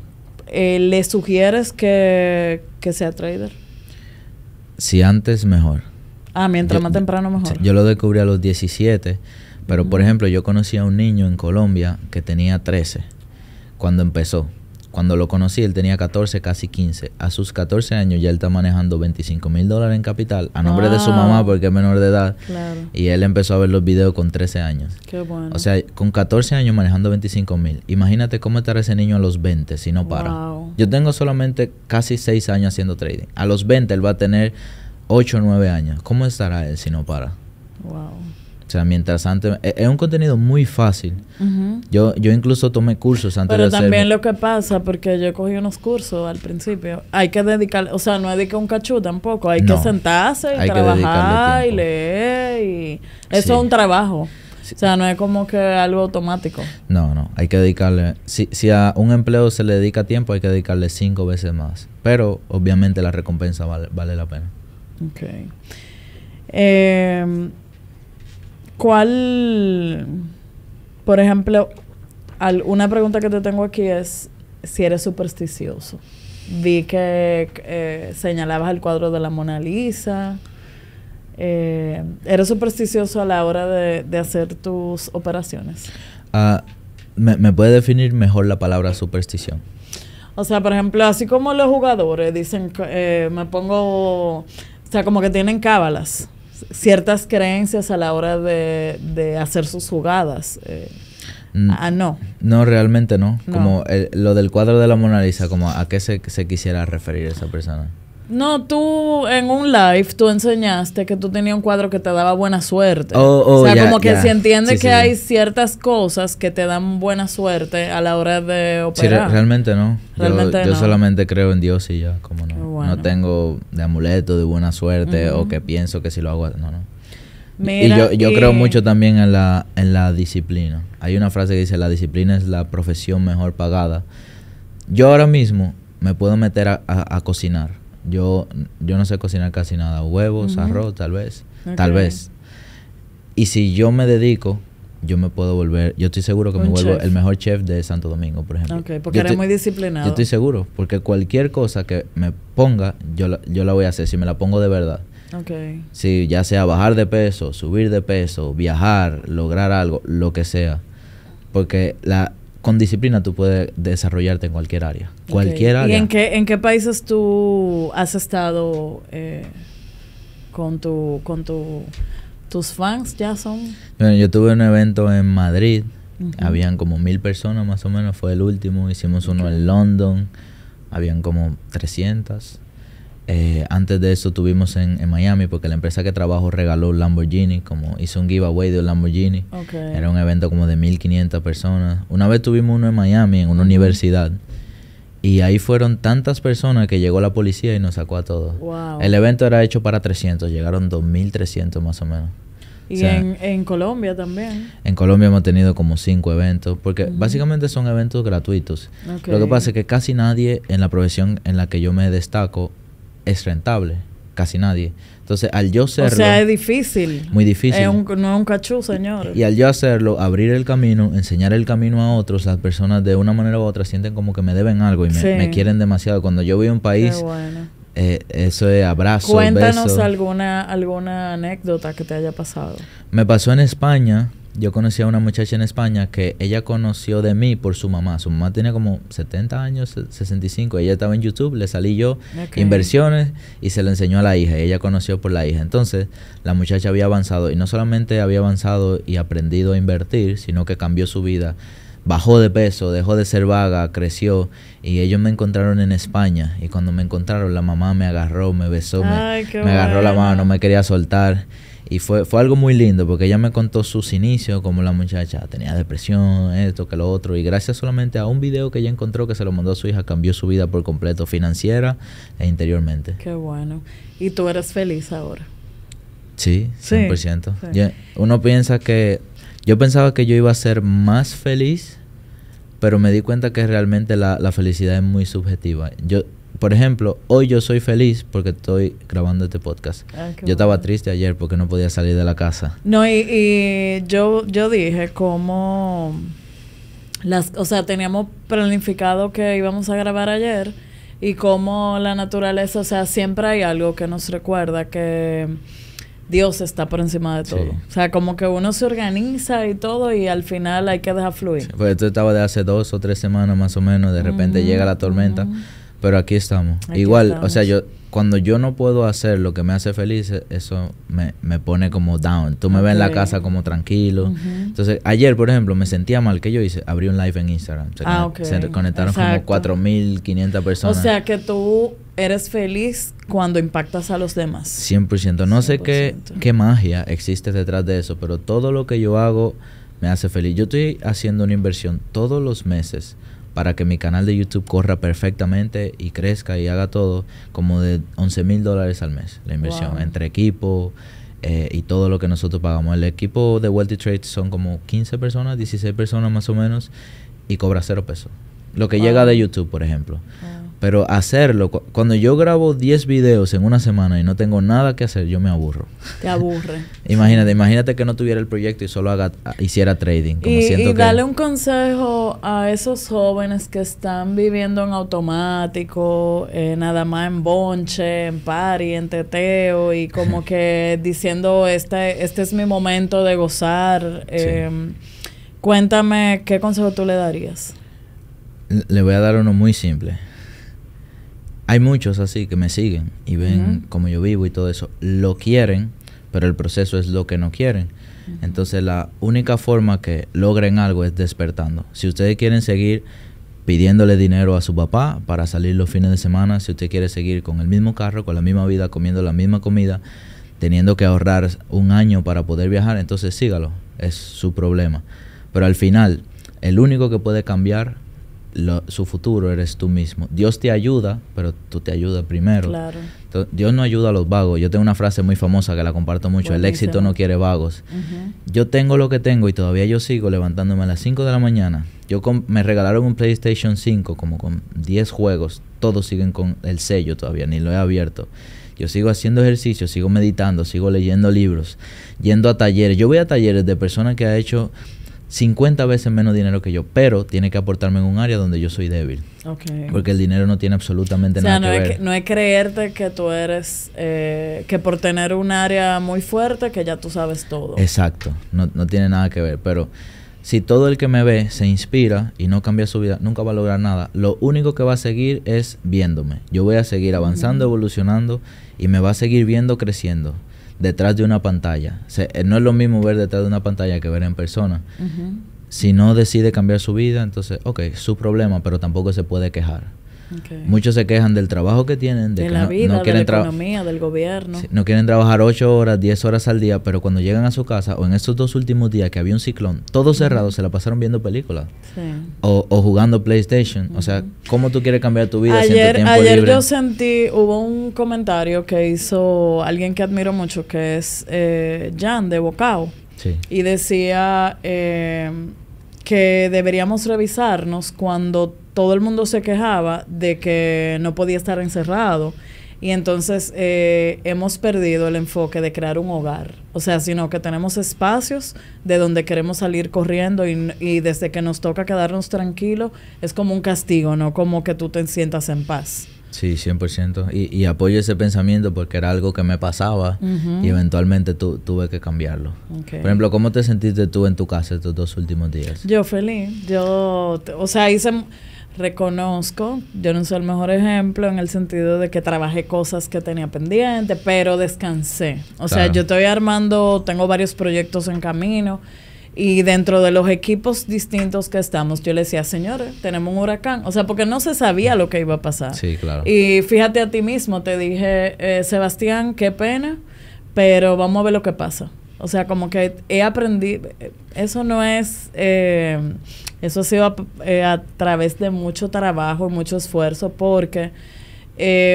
eh, le sugieres que, sea trader? Si antes, mejor. Ah, mientras más temprano, mejor. Yo lo descubrí a los 17, pero por ejemplo, yo conocí a un niño en Colombia que tenía 13 cuando empezó. Cuando lo conocí, él tenía 14, casi 15. A sus 14 años ya él está manejando 25 mil dólares en capital a nombre de su mamá porque es menor de edad. Y él empezó a ver los videos con 13 años. Qué bueno. O sea, con 14 años manejando 25 mil. Imagínate cómo estará ese niño a los 20 si no para. Yo tengo solamente casi 6 años haciendo trading. A los 20 él va a tener 8 o 9 años. ¿Cómo estará él si no para? Wow. O sea, mientras antes... E-, es un contenido muy fácil. yo, yo incluso tomé cursos antes de de Pero también lo que pasa, porque yo cogí unos cursos al principio, hay que dedicar... O sea, no es un cachú tampoco. Hay que sentarse y hay trabajar y leer. Eso es un trabajo. O sea, no es como que algo automático. No, no. Hay que dedicarle... Si, si a un empleo se le dedica tiempo, hay que dedicarle cinco veces más. Pero, obviamente, la recompensa vale, vale la pena. Ok. Eh... ¿Cuál, por ejemplo, una pregunta que te tengo aquí es si eres supersticioso? Vi que eh, señalabas el cuadro de la Mona Lisa. Eh, ¿Eres supersticioso a la hora de, hacer tus operaciones? Ah, me, me, puede definir mejor la palabra superstición? O sea, por ejemplo, así como los jugadores dicen, eh, me pongo, o sea, como que tienen cábalas ciertas creencias a la hora de, de hacer sus jugadas. Eh. Mm. ah, no. No, realmente no. Como eh, lo del cuadro de la Mona Lisa, como a qué se, se quisiera referir esa persona. No, tú en un live tú enseñaste que tú tenías un cuadro que te daba buena suerte. Oh, oh, o sea, como que se entiende que hay ciertas cosas que te dan buena suerte a la hora de operar. realmente no. yo, solamente creo en Dios y ya, como no. No tengo de amuleto, de buena suerte o que pienso que si lo hago, no, no. y yo, yo creo mucho también en la, en la disciplina. Hay una frase que dice, la disciplina es la profesión mejor pagada. Yo ahora mismo me puedo meter a cocinar yo, yo no sé cocinar casi nada, huevos, arroz, tal vez, tal vez. Y si yo me dedico, yo me puedo volver, yo estoy seguro que me vuelvo el mejor chef de Santo Domingo, por ejemplo. porque eres muy disciplinado. Yo estoy seguro, porque cualquier cosa que me ponga, yo la, yo la voy a hacer, si me la pongo de verdad. Okay. Si ya sea bajar de peso, subir de peso, viajar, lograr algo, lo que sea. Porque la, con disciplina tú puedes desarrollarte en cualquier área. Cualquier área. ¿Y en qué, en qué países tú has estado eh, con, tu, con tu, tus fans? ¿Ya son? Bueno, yo tuve un evento en Madrid. Habían como mil personas más o menos. Fue el último. Hicimos uno en London. Habían como 300. Eh, antes de eso tuvimos en, Miami porque la empresa que trabajo regaló Lamborghini, como hizo un giveaway de Lamborghini. Era un evento como de 1500 personas. Una vez tuvimos uno en Miami, en una universidad. Y ahí fueron tantas personas que llegó la policía y nos sacó a todos. El evento era hecho para 300, llegaron 2300 más o menos. Y en, Colombia también. En Colombia hemos tenido como cinco eventos, porque básicamente son eventos gratuitos. Lo que pasa es que casi nadie en la profesión en la que yo me destaco es rentable, casi nadie. Entonces, al yo hacerlo... O sea, es difícil. Muy difícil. un, no es un cachú, señor. Y, al yo hacerlo, abrir el camino, enseñar el camino a otros, las personas de una manera u otra sienten como que me deben algo y me, quieren demasiado. Cuando yo voy a un país... Eh, eso es abrazo. Cuéntanos alguna alguna anécdota que te haya pasado. Me pasó en España yo conocí a una muchacha en España que ella conoció de mí por su mamá. Su mamá tenía como 70 años, 65. Ella estaba en YouTube, le salí yo, inversiones, y se le enseñó a la hija. Ella conoció por la hija. Entonces, la muchacha había avanzado y no solamente había avanzado y aprendido a invertir, sino que cambió su vida. Bajó de peso, dejó de ser vaga, creció y ellos me encontraron en España y cuando me encontraron la mamá me agarró, me besó, me, me agarró la mano, me quería soltar. Y fue, fue algo muy lindo porque ella me contó sus inicios, como la muchacha tenía depresión, esto, que lo otro. Y gracias solamente a un video que ella encontró que se lo mandó a su hija, cambió su vida por completo, financiera e interiormente. Qué bueno. ¿Y tú eres feliz ahora? Sí, 100%. uno piensa que... Yo pensaba que yo iba a ser más feliz, pero me di cuenta que realmente la, la felicidad es muy subjetiva. Yo, por ejemplo, hoy yo soy feliz porque estoy grabando este podcast. Ah, yo estaba triste ayer porque no podía salir de la casa. No, y, yo, yo dije como las, o sea, teníamos planificado que íbamos a grabar ayer y como la naturaleza, o sea, siempre hay algo que nos recuerda que Dios está por encima de todo. O sea, como que uno se organiza y todo y al final hay que dejar fluir. pues esto estaba de hace dos o tres semanas más o menos, de repente llega la tormenta. Pero aquí estamos. Igual, o sea, yo cuando yo no puedo hacer lo que me hace feliz, e, eso me, pone como down. Tú me ves en la casa como tranquilo. Entonces, ayer, por ejemplo, me sentía mal. que yo hice? Abrí un live en Instagram. Se, ah, conectaron como 4.500 personas. O sea, que tú eres feliz cuando impactas a los demás. 100%. No sé qué, qué magia existe detrás de eso, pero todo lo que yo hago me hace feliz. Yo estoy haciendo una inversión todos los meses para que mi canal de YouTube corra perfectamente y crezca y haga todo, como de 11 mil dólares al mes la inversión, entre equipo eh, y todo lo que nosotros pagamos. El equipo de Wealthy Trade son como 15 personas, 16 personas más o menos, y cobra cero pesos. Lo que llega de YouTube, por ejemplo. Pero hacerlo, cuando yo grabo 10 videos en una semana y no tengo nada que hacer, yo me aburro. Te aburre. imagínate, imagínate que no tuviera el proyecto y solo ah, hiciera trading. y, y dale un consejo a esos jóvenes que están viviendo en automático, eh, nada más en bonche, en party, en teteo y como que diciendo, este, este es mi momento de gozar. Em, cuéntame, ¿qué consejo tú le darías? Le voy a dar uno muy simple hay muchos así que me siguen y ven como cómo yo vivo y todo eso. Lo quieren, pero el proceso es lo que no quieren. Entonces la única forma que logren algo es despertando. Si ustedes quieren seguir pidiéndole dinero a su papá para salir los fines de semana, si usted quiere seguir con el mismo carro, con la misma vida, comiendo la misma comida, teniendo que ahorrar un año para poder viajar, entonces sígalo, es su problema. Pero al final, el único que puede cambiar su futuro eres tú mismo. Dios te ayuda, pero tú te ayudas primero. Claro. Dios no ayuda a los vagos. Yo tengo una frase muy famosa que la comparto mucho. El éxito no quiere vagos. Yo tengo lo que tengo y todavía yo sigo levantándome a las 5 de la mañana. Yo me regalaron un PlayStation 5 como con 10 juegos. Todos siguen con el sello todavía, ni lo he abierto. Yo sigo haciendo ejercicio, sigo meditando, sigo leyendo libros, yendo a talleres. Yo voy a talleres de personas que han hecho 50 veces menos dinero que yo, pero tiene que aportarme en un área donde yo soy débil. Porque el dinero no tiene absolutamente nada que ver. sea, no es creerte que tú eres, eh, que por tener un área muy fuerte, que ya tú sabes todo. Exacto, no, no tiene nada que ver, pero si todo el que me ve se inspira y no cambia su vida, nunca va a lograr nada. Lo único que va a seguir es viéndome. Yo voy a seguir avanzando, evolucionando y me va a seguir viendo creciendo detrás de una pantalla. Eh, no es lo mismo ver detrás de una pantalla que ver en persona. Si no decide cambiar su vida, entonces, ok, su problema, pero tampoco se puede quejar. Muchos se quejan del trabajo que tienen, de, que la vida, quieren de la economía, del gobierno. No quieren trabajar 8 horas, 10 horas al día, pero cuando llegan a su casa o en estos dos últimos días que había un ciclón, todo cerrado, se la pasaron viendo películas o, jugando PlayStation. O sea, ¿cómo tú quieres cambiar tu vida? Ayer, tiempo ayer yo sentí, hubo un comentario que hizo alguien que admiro mucho, que es eh, Jan de Bocao. Y decía... Eh, que deberíamos revisarnos cuando todo el mundo se quejaba de que no podía estar encerrado. Y entonces eh, hemos perdido el enfoque de crear un hogar. O sea, sino que tenemos espacios de donde queremos salir corriendo y, y, desde que nos toca quedarnos tranquilos es como un castigo, no como que tú te sientas en paz. Sí, 100%. Y, y apoyo ese pensamiento porque era algo que me pasaba y eventualmente tuve que cambiarlo. Por ejemplo, ¿cómo te sentiste tú en tu casa estos dos últimos días? Yo feliz. Yo, o sea, hice reconozco, yo no soy el mejor ejemplo en el sentido de que trabajé cosas que tenía pendiente, pero descansé. O sea, yo estoy armando, tengo varios proyectos en camino y dentro de los equipos distintos que estamos, yo le decía, señores, tenemos un huracán. O sea, porque no se sabía lo que iba a pasar. Sí, claro. Y fíjate a ti mismo, te dije, eh, Sebastián, qué pena, pero vamos a ver lo que pasa. O sea, como que he aprendido, eso no es, eh, eso ha sido eh, a, través de mucho trabajo, mucho esfuerzo, porque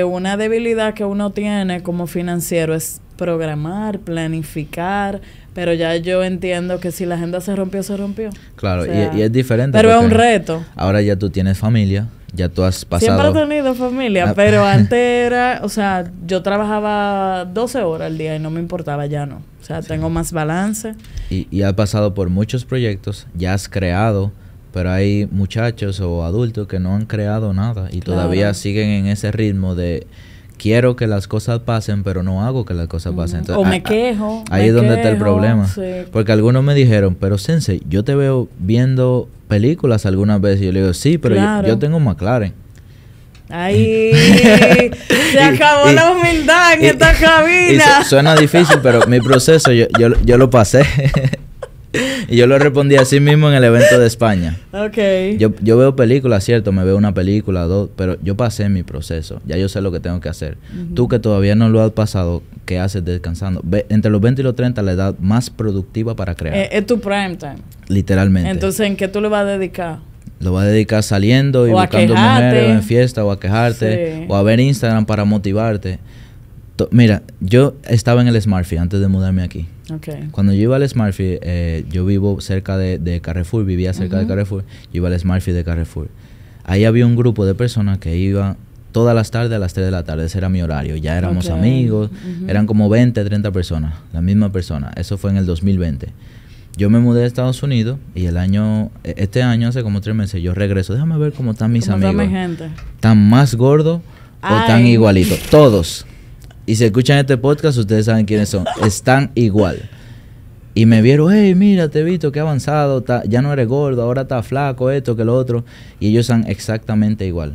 una debilidad que uno tiene como financiero es programar, planificar, pero ya yo entiendo que si la agenda se rompió, se rompió. Claro, y, es diferente. Pero es un reto. Ahora ya tú tienes familia, ya tú has pasado... Siempre he tenido familia, ah, pero antes era... O sea, yo trabajaba 12 horas al día y no me importaba, ya no. O sea, tengo más balance. Y, y has pasado por muchos proyectos, ya has creado pero hay muchachos o adultos que no han creado nada y todavía siguen en ese ritmo de quiero que las cosas pasen, pero no hago que las cosas pasen. o me quejo. Ahí es donde está el problema. Porque algunos me dijeron, pero Sensei, yo te veo viendo películas algunas veces. Y yo le digo, sí, pero yo, tengo McLaren. ahí se acabó la humildad en esta cabina. suena difícil, pero mi proceso yo, yo, yo lo pasé. y yo lo respondí sí mismo en el evento de España. Ok. Yo, yo veo películas, cierto, me veo una película, dos, pero yo pasé mi proceso, ya yo sé lo que tengo que hacer. Tú que todavía no lo has pasado, ¿qué haces descansando? entre los 20 y los 30 la edad más productiva para crear. Eh, es tu prime time. Literalmente. Entonces, ¿en qué tú lo vas a dedicar? lo vas a dedicar saliendo y buscando mujeres o en fiesta o a quejarte o a ver Instagram para motivarte. Mira, yo estaba en el Smurfy antes de mudarme aquí. Cuando yo iba al Smurfy, eh, yo vivo cerca de, Carrefour, vivía cerca de Carrefour, yo iba al Smurfy de Carrefour. Ahí había un grupo de personas que iba todas las tardes a las 3 de la tarde, ese era mi horario, ya éramos amigos, eran como 20, 30 personas, la misma persona, eso fue en el 2020. Yo me mudé a Estados Unidos y el año, e, este año, hace como tres meses, yo regreso, déjame ver cómo están mis amigos. ¿Están ¿Tan más gordos o tan igualitos? Todos y si escuchan este podcast, ustedes saben quiénes son. Están igual. Y me vieron, hey, mira, te he visto, qué avanzado, ya no eres gordo, ahora está flaco, esto, que lo otro. Y ellos están exactamente igual.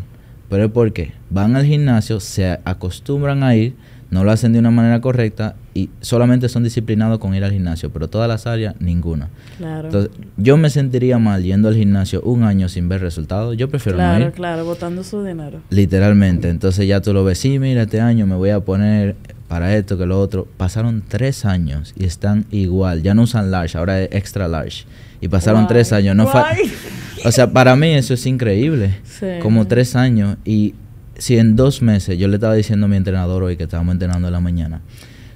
Pero es porque van al gimnasio, se acostumbran a ir, no lo hacen de una manera correcta y solamente son disciplinados con ir al gimnasio, pero todas las áreas, ninguna. Claro. Entonces, yo me sentiría mal yendo al gimnasio un año sin ver resultados. Yo prefiero claro, no ir. Claro, botando su dinero. Literalmente. Entonces ya tú lo ves, sí, mira, este año me voy a poner para esto, que lo otro. Pasaron tres años y están igual. Ya no usan large, ahora es extra large. Y pasaron tres años. No o sea, para mí eso es increíble. Como tres años y si en dos meses, yo le estaba diciendo a mi entrenador hoy que estábamos entrenando en la mañana,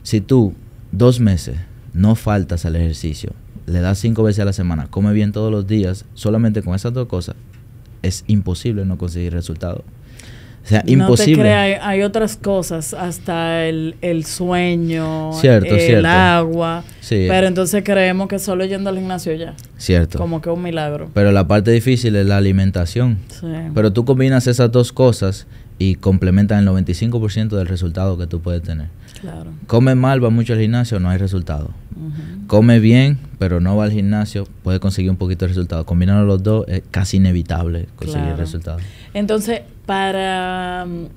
si tú dos meses no faltas al ejercicio, le das cinco veces a la semana, come bien todos los días, solamente con esas dos cosas, es imposible no conseguir resultados. O sea, no imposible. Te hay, otras cosas, hasta el, el sueño, cierto, el agua. Pero entonces creemos que solo yendo al gimnasio ya. Cierto. Como que un milagro. Pero la parte difícil es la alimentación. Sí. Pero tú combinas esas dos cosas y complementan el 95% del resultado que tú puedes tener. Claro. Come mal, va mucho al gimnasio, no hay resultado. Come bien, pero no va al gimnasio, puede conseguir un poquito de resultado. Combinando los dos es casi inevitable conseguir resultados. Entonces, para um,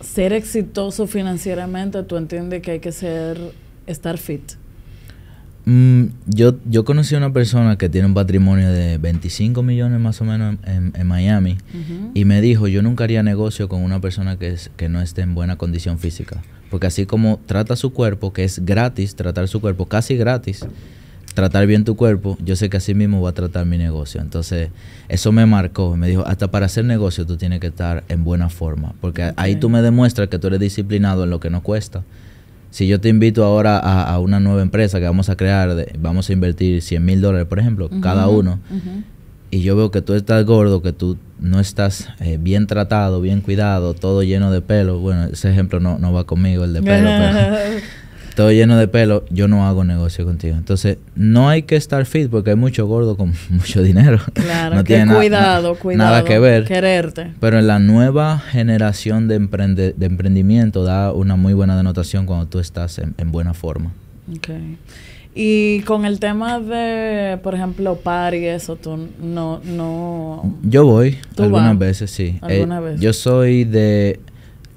ser exitoso financieramente, tú entiendes que hay que ser estar fit. Mm, yo, yo conocí a una persona que tiene un patrimonio de 25 millones más o menos en, Miami y me dijo, yo nunca haría negocio con una persona que, que no esté en buena condición física. Porque así como trata su cuerpo, que es gratis, tratar su cuerpo casi gratis, tratar bien tu cuerpo, yo sé que así mismo va a tratar mi negocio. Entonces, eso me marcó. Me dijo, hasta para hacer negocio tú tienes que estar en buena forma, porque ahí tú me demuestras que tú eres disciplinado en lo que no cuesta si yo te invito ahora a, una nueva empresa que vamos a crear, vamos a invertir 100 mil dólares, por ejemplo, cada uno, y yo veo que tú estás gordo, que tú no estás eh, bien tratado, bien cuidado, todo lleno de pelo, bueno, ese ejemplo no, no va conmigo, el de pelo, pero todo lleno de pelo, yo no hago negocio contigo. Entonces, no hay que estar fit porque hay mucho gordo con mucho dinero. Claro, no que cuidado, cuidado. Nada que ver. Quererte. Pero en la nueva generación de, emprendimiento da una muy buena denotación cuando tú estás en, buena forma. Ok. Y con el tema de, por ejemplo, par y eso tú no... no yo voy, algunas veces sí. ¿Alguna eh, Yo soy de,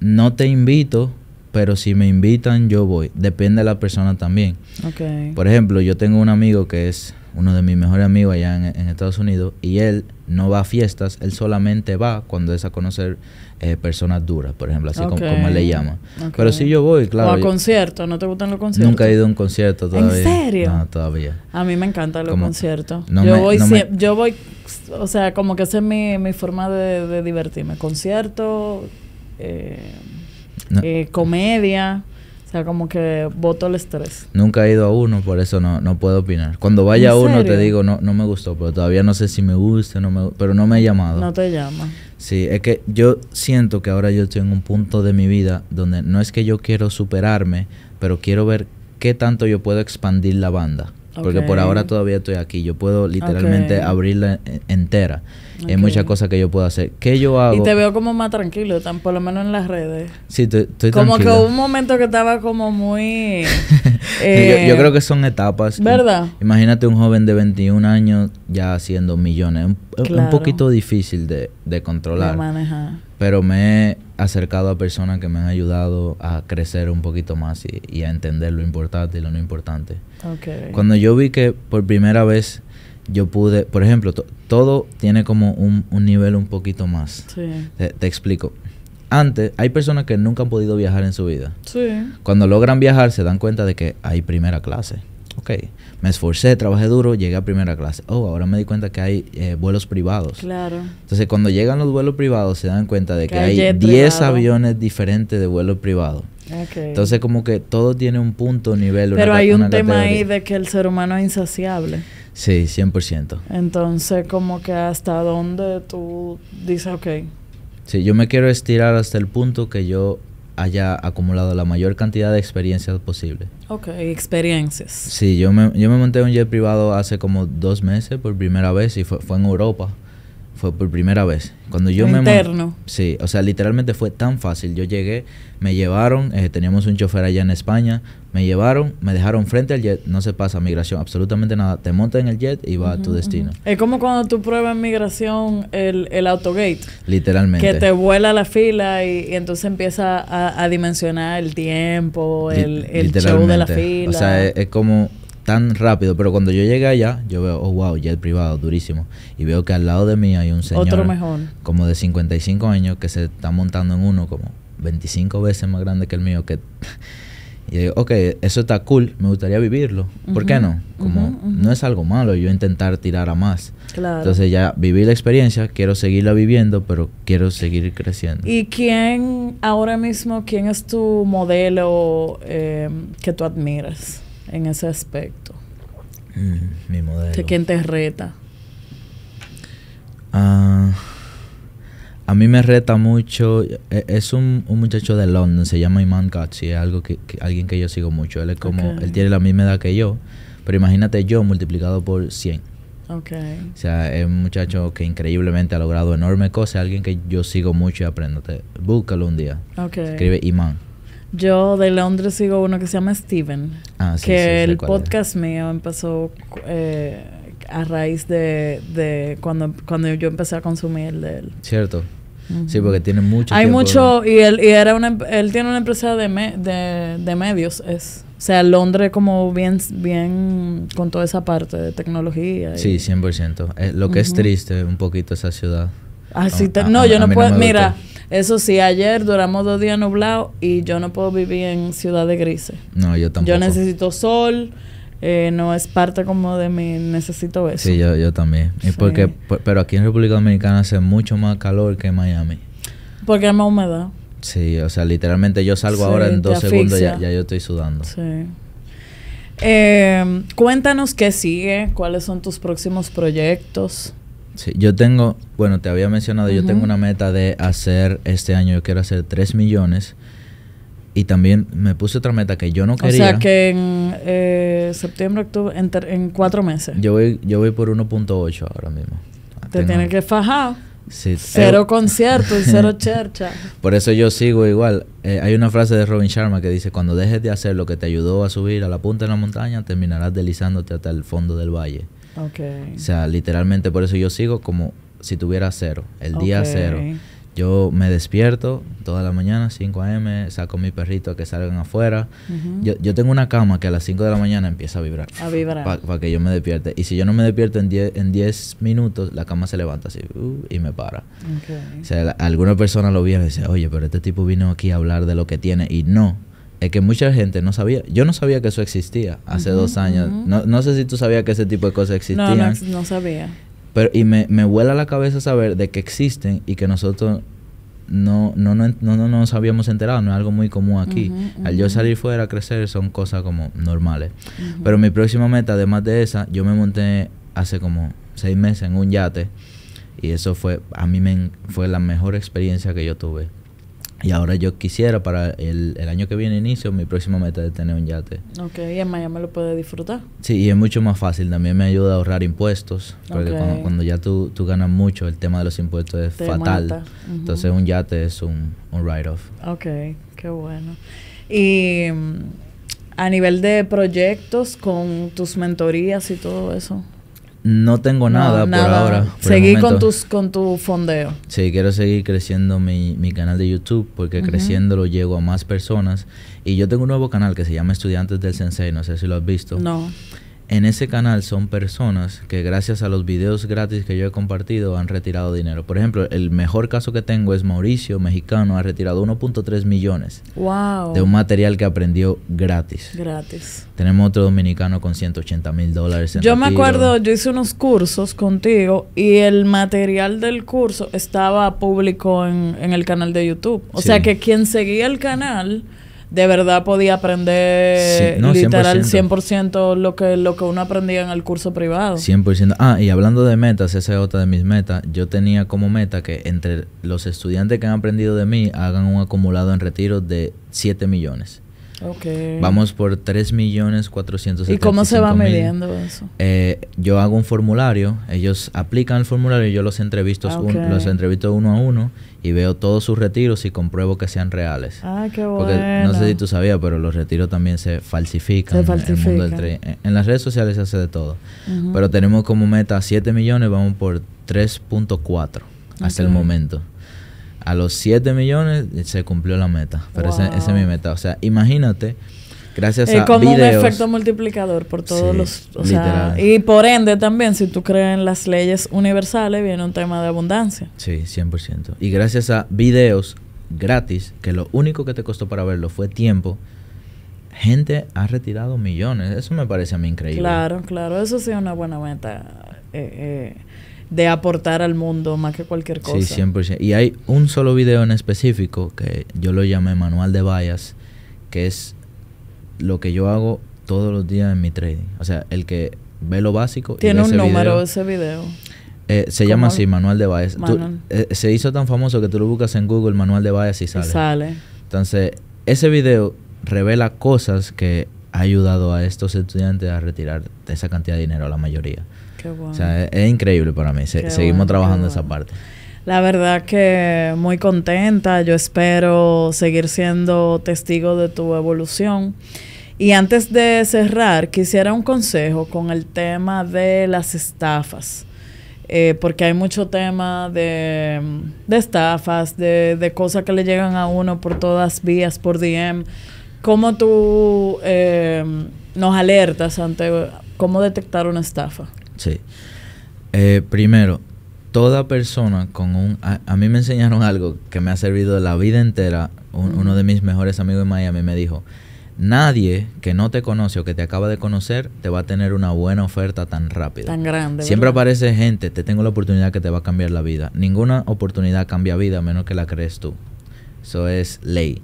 no te invito, pero si me invitan, yo voy. Depende de la persona también. Por ejemplo, yo tengo un amigo que es uno de mis mejores amigos allá en, Estados Unidos y él no va a fiestas, él solamente va cuando es a conocer eh, personas duras, por ejemplo, así como, él le llama. Pero si yo voy, claro. O a conciertos, ¿no te gustan los conciertos? Nunca he ido a un concierto todavía. ¿En serio? A mí me encantan los conciertos. yo, voy o sea, como que esa es mi, forma de, divertirme. Concierto, eh, eh, comedia. O sea, como que voto el estrés. Nunca he ido a uno, por eso no, no puedo opinar. Cuando vaya a uno te digo, no, no me gustó, pero todavía no sé si me gusta, no me, pero no me he llamado. No te llama. Sí, es que yo siento que ahora yo estoy en un punto de mi vida donde no es que yo quiero superarme, pero quiero ver qué tanto yo puedo expandir la banda. Porque por ahora todavía estoy aquí, yo puedo literalmente abrirla e-, entera. Hay muchas cosas que yo puedo hacer. ¿Qué yo hago? Y te veo como más tranquilo, tan, por lo menos en las redes. Sí, estoy tranquilo. Como que hubo un momento que estaba como muy... yo, eh, creo que son etapas. ¿Verdad? Imagínate un joven de 21 años ya haciendo millones. Un, un poquito difícil de, controlar. De manejar. Pero me he acercado a personas que me han ayudado a crecer un poquito más y, a entender lo importante y lo no importante. Okay. Cuando yo vi que por primera vez yo pude, por ejemplo, todo tiene como un, nivel un poquito más. Sí. Te, explico. Antes, hay personas que nunca han podido viajar en su vida. Sí. Cuando logran viajar, se dan cuenta de que hay primera clase. Ok, me esforcé, trabajé duro, llegué a primera clase. Oh, ahora me di cuenta que hay eh, vuelos privados. Claro. Entonces, cuando llegan los vuelos privados, se dan cuenta de que, hay 10 aviones diferentes de vuelos privados. Okay. Entonces, como que todo tiene un punto, nivel. Pero hay un tema ahí de que el ser humano es insaciable. Sí, 100%. Entonces, como que hasta dónde tú dices, ok. Sí, yo me quiero estirar hasta el punto que yo haya acumulado la mayor cantidad de experiencias posible. Ok, experiencias. Sí, yo me, yo me monté un jet privado hace como dos meses por primera vez y fue en Europa fue por primera vez. Cuando yo Interno. me Sí, o sea, literalmente fue tan fácil. Yo llegué, me llevaron, eh, teníamos un chofer allá en España, me llevaron, me dejaron frente al jet, no se pasa migración, absolutamente nada. Te montas en el jet y va a tu destino. Es como cuando tú pruebas migración el, autogate. Literalmente. Que te vuela la fila y, entonces empieza a, dimensionar el tiempo, el, el show de la fila. O sea, es como tan rápido, pero cuando yo llegué allá, yo veo, oh wow, jet privado, durísimo. Y veo que al lado de mí hay un señor Otro mejor. como de 55 años que se está montando en uno como 25 veces más grande que el mío. Que y digo, ok, eso está cool, me gustaría vivirlo. ¿Por qué no? Como no es algo malo yo intentar tirar a más. Entonces ya viví la experiencia, quiero seguirla viviendo, pero quiero seguir creciendo. ¿Y quién ahora mismo, quién es tu modelo eh, que tú admiras? en ese aspecto? Mm, mi quién te reta? Ah, a mí me reta mucho. E-, es un, muchacho de Londres, se llama Iman Katsi, es algo que, alguien que yo sigo mucho. Él es como, él tiene la misma edad que yo, pero imagínate yo multiplicado por 100. O sea, es un muchacho que increíblemente ha logrado enormes cosas, alguien que yo sigo mucho y aprendo. Búscalo un día. Escribe Iman. Yo de Londres sigo uno que se llama Steven. Ah, sí, que el podcast mío empezó eh, a raíz de, de, cuando, cuando yo empecé a consumir el de él. Cierto. Sí, porque tiene mucho. Hay mucho. Y, él, y era una, él tiene una empresa de, medios. es O sea, Londres, como bien, bien con toda esa parte de tecnología. Y, sí, 100%. Eh, lo que es triste un poquito esa ciudad. Así ah, no, yo no puedo. mira. Eso sí, ayer duramos dos días nublado y yo no puedo vivir en ciudad de grises. No, yo tampoco. Yo necesito sol. Eh, no es parte como de mi necesito eso. Sí, yo, también. porque, pero aquí en República Dominicana hace mucho más calor que en Miami. Porque hay más humedad. Sí, o sea, literalmente yo salgo ahora en dos segundos ya, ya yo estoy sudando. Sí. Eh, cuéntanos qué sigue, cuáles son tus próximos proyectos yo tengo, bueno, te había mencionado, yo tengo una meta de hacer este año, yo quiero hacer 3 millones. Y también me puse otra meta que yo no quería. O sea que en eh, septiembre, octubre, en, en, cuatro meses. Yo voy, yo voy por 1.8 ahora mismo. Te tienes que fajar. cero eh, concierto cero chercha. Por eso yo sigo igual. Eh, hay una frase de Robin Sharma que dice, cuando dejes de hacer lo que te ayudó a subir a la punta de la montaña, terminarás deslizándote hasta el fondo del valle. Okay. O sea, literalmente por eso yo sigo como si tuviera cero, el día cero. Yo me despierto toda la mañana, 5 a.m., saco a mi perrito a que salgan afuera. yo, tengo una cama que a las 5 de la mañana empieza a vibrar. A vibrar. Para que yo me despierte. Y si yo no me despierto en 10 en diez minutos, la cama se levanta así uh, y me para. O sea, alguna persona lo vieron y dice oye, pero este tipo vino aquí a hablar de lo que tiene. Y no, es que mucha gente no sabía. Yo no sabía que eso existía hace dos años. no, sé si tú sabías que ese tipo de cosas existían. No, no, sabía. Pero, y me, me, vuela la cabeza saber de que existen y que nosotros no, no, no, no, no nos habíamos enterado. No es algo muy común aquí. Al yo salir fuera a crecer son cosas como normales. Pero mi próxima meta, además de esa, yo me monté hace como seis meses en un yate. Y eso fue, a mí me, fue la mejor experiencia que yo tuve. Y ahora yo quisiera para el, año que viene inicio, mi próxima meta es tener un yate. Ok, y en Miami lo puede disfrutar. Sí, y es mucho más fácil. También me ayuda a ahorrar impuestos. Porque cuando, ya tú, ganas mucho, el tema de los impuestos es fatal. Entonces un yate es un, un write-off. Ok, qué bueno. Y mm, a nivel de proyectos con tus mentorías y todo eso. No tengo nada, por ahora. Seguir Seguí con, tus, con tu fondeo. Sí, quiero seguir creciendo mi, mi canal de YouTube porque creciendo lo creciéndolo llego a más personas. Y yo tengo un nuevo canal que se llama Estudiantes del Sensei, no sé si lo has visto. No. En ese canal son personas que gracias a los videos gratis que yo he compartido han retirado dinero. Por ejemplo, el mejor caso que tengo es Mauricio, mexicano, ha retirado 1.3 millones wow. de un material que aprendió gratis. Gratis. Tenemos otro dominicano con 180 mil dólares. yo me acuerdo, yo hice unos cursos contigo y el material del curso estaba público en, el canal de YouTube. O sea que quien seguía el canal de verdad podía aprender literal 100%, lo, que, lo que uno aprendía en el curso privado. 100%. Ah, y hablando de metas, esa es otra de mis metas. Yo tenía como meta que entre los estudiantes que han aprendido de mí hagan un acumulado en retiro de 7 millones. Okay. Vamos por 3 millones cuatrocientos ¿Y cómo se va midiendo eso? Eh, yo hago un formulario, ellos aplican el formulario, yo los entrevisto, ah, los entrevisto uno a uno y veo todos sus retiros y compruebo que sean reales. Ah, qué bueno. Porque no sé si tú sabías, pero los retiros también se falsifican. Se falsifican. En, las redes sociales se hace de todo. Pero tenemos como meta 7 millones, vamos por 3.4 hasta el momento a los 7 millones se cumplió la meta. Pero esa, es mi meta. O sea, imagínate, gracias eh, a como videos, un efecto multiplicador por todos los... O sea, y por ende también, si tú crees en las leyes universales, viene un tema de abundancia. Sí, 100%. Y gracias a videos gratis, que lo único que te costó para verlo fue tiempo, gente ha retirado millones. Eso me parece a mí increíble. Claro, claro. Eso sí es una buena meta. eh, eh de aportar al mundo más que cualquier cosa. Sí, 100%. Y hay un solo video en específico que yo lo llamé Manual de Bayas... que es lo que yo hago todos los días en mi trading. O sea, el que ve lo básico. Tiene un número ese video. Eh, se llama así, Manual de Vallas. Eh, se hizo tan famoso que tú lo buscas en Google, Manual de Bayas y sale. sale. Entonces, ese video revela cosas que ha ayudado a estos estudiantes a retirar esa cantidad de dinero, la mayoría es, increíble para mí. seguimos trabajando en esa parte. La verdad que muy contenta. Yo espero seguir siendo testigo de tu evolución. Y antes de cerrar, quisiera un consejo con el tema de las estafas. Eh, porque hay mucho tema de, estafas, de, cosas que le llegan a uno por todas vías, por DM. ¿Cómo tú eh, nos alertas ante cómo detectar una estafa? Sí. Eh, primero, toda persona con un... A, mí me enseñaron algo que me ha servido la vida entera. uno de mis mejores amigos en Miami me dijo, nadie que no te conoce o que te acaba de conocer te va a tener una buena oferta tan rápida. Tan grande. Siempre aparece gente, te tengo la oportunidad que te va a cambiar la vida. Ninguna oportunidad cambia vida menos que la crees tú. Eso es ley.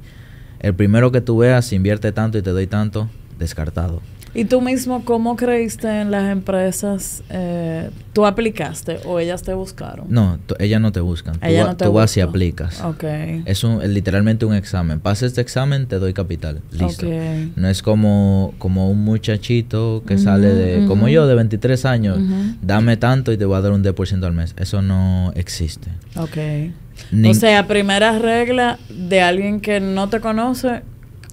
El primero que tú veas, invierte tanto y te doy tanto, descartado. ¿Y tú mismo cómo creíste en las empresas? Eh, ¿Tú aplicaste o ellas te buscaron? No, ellas no te buscan. tú, vas y aplicas. Okay. Es, literalmente un examen. Pasas este examen, te doy capital. Listo. No es como, como un muchachito que sale de, como yo, de 23 años, dame tanto y te voy a dar un 10% al mes. Eso no existe. Ok. o sea, primera regla de alguien que no te conoce,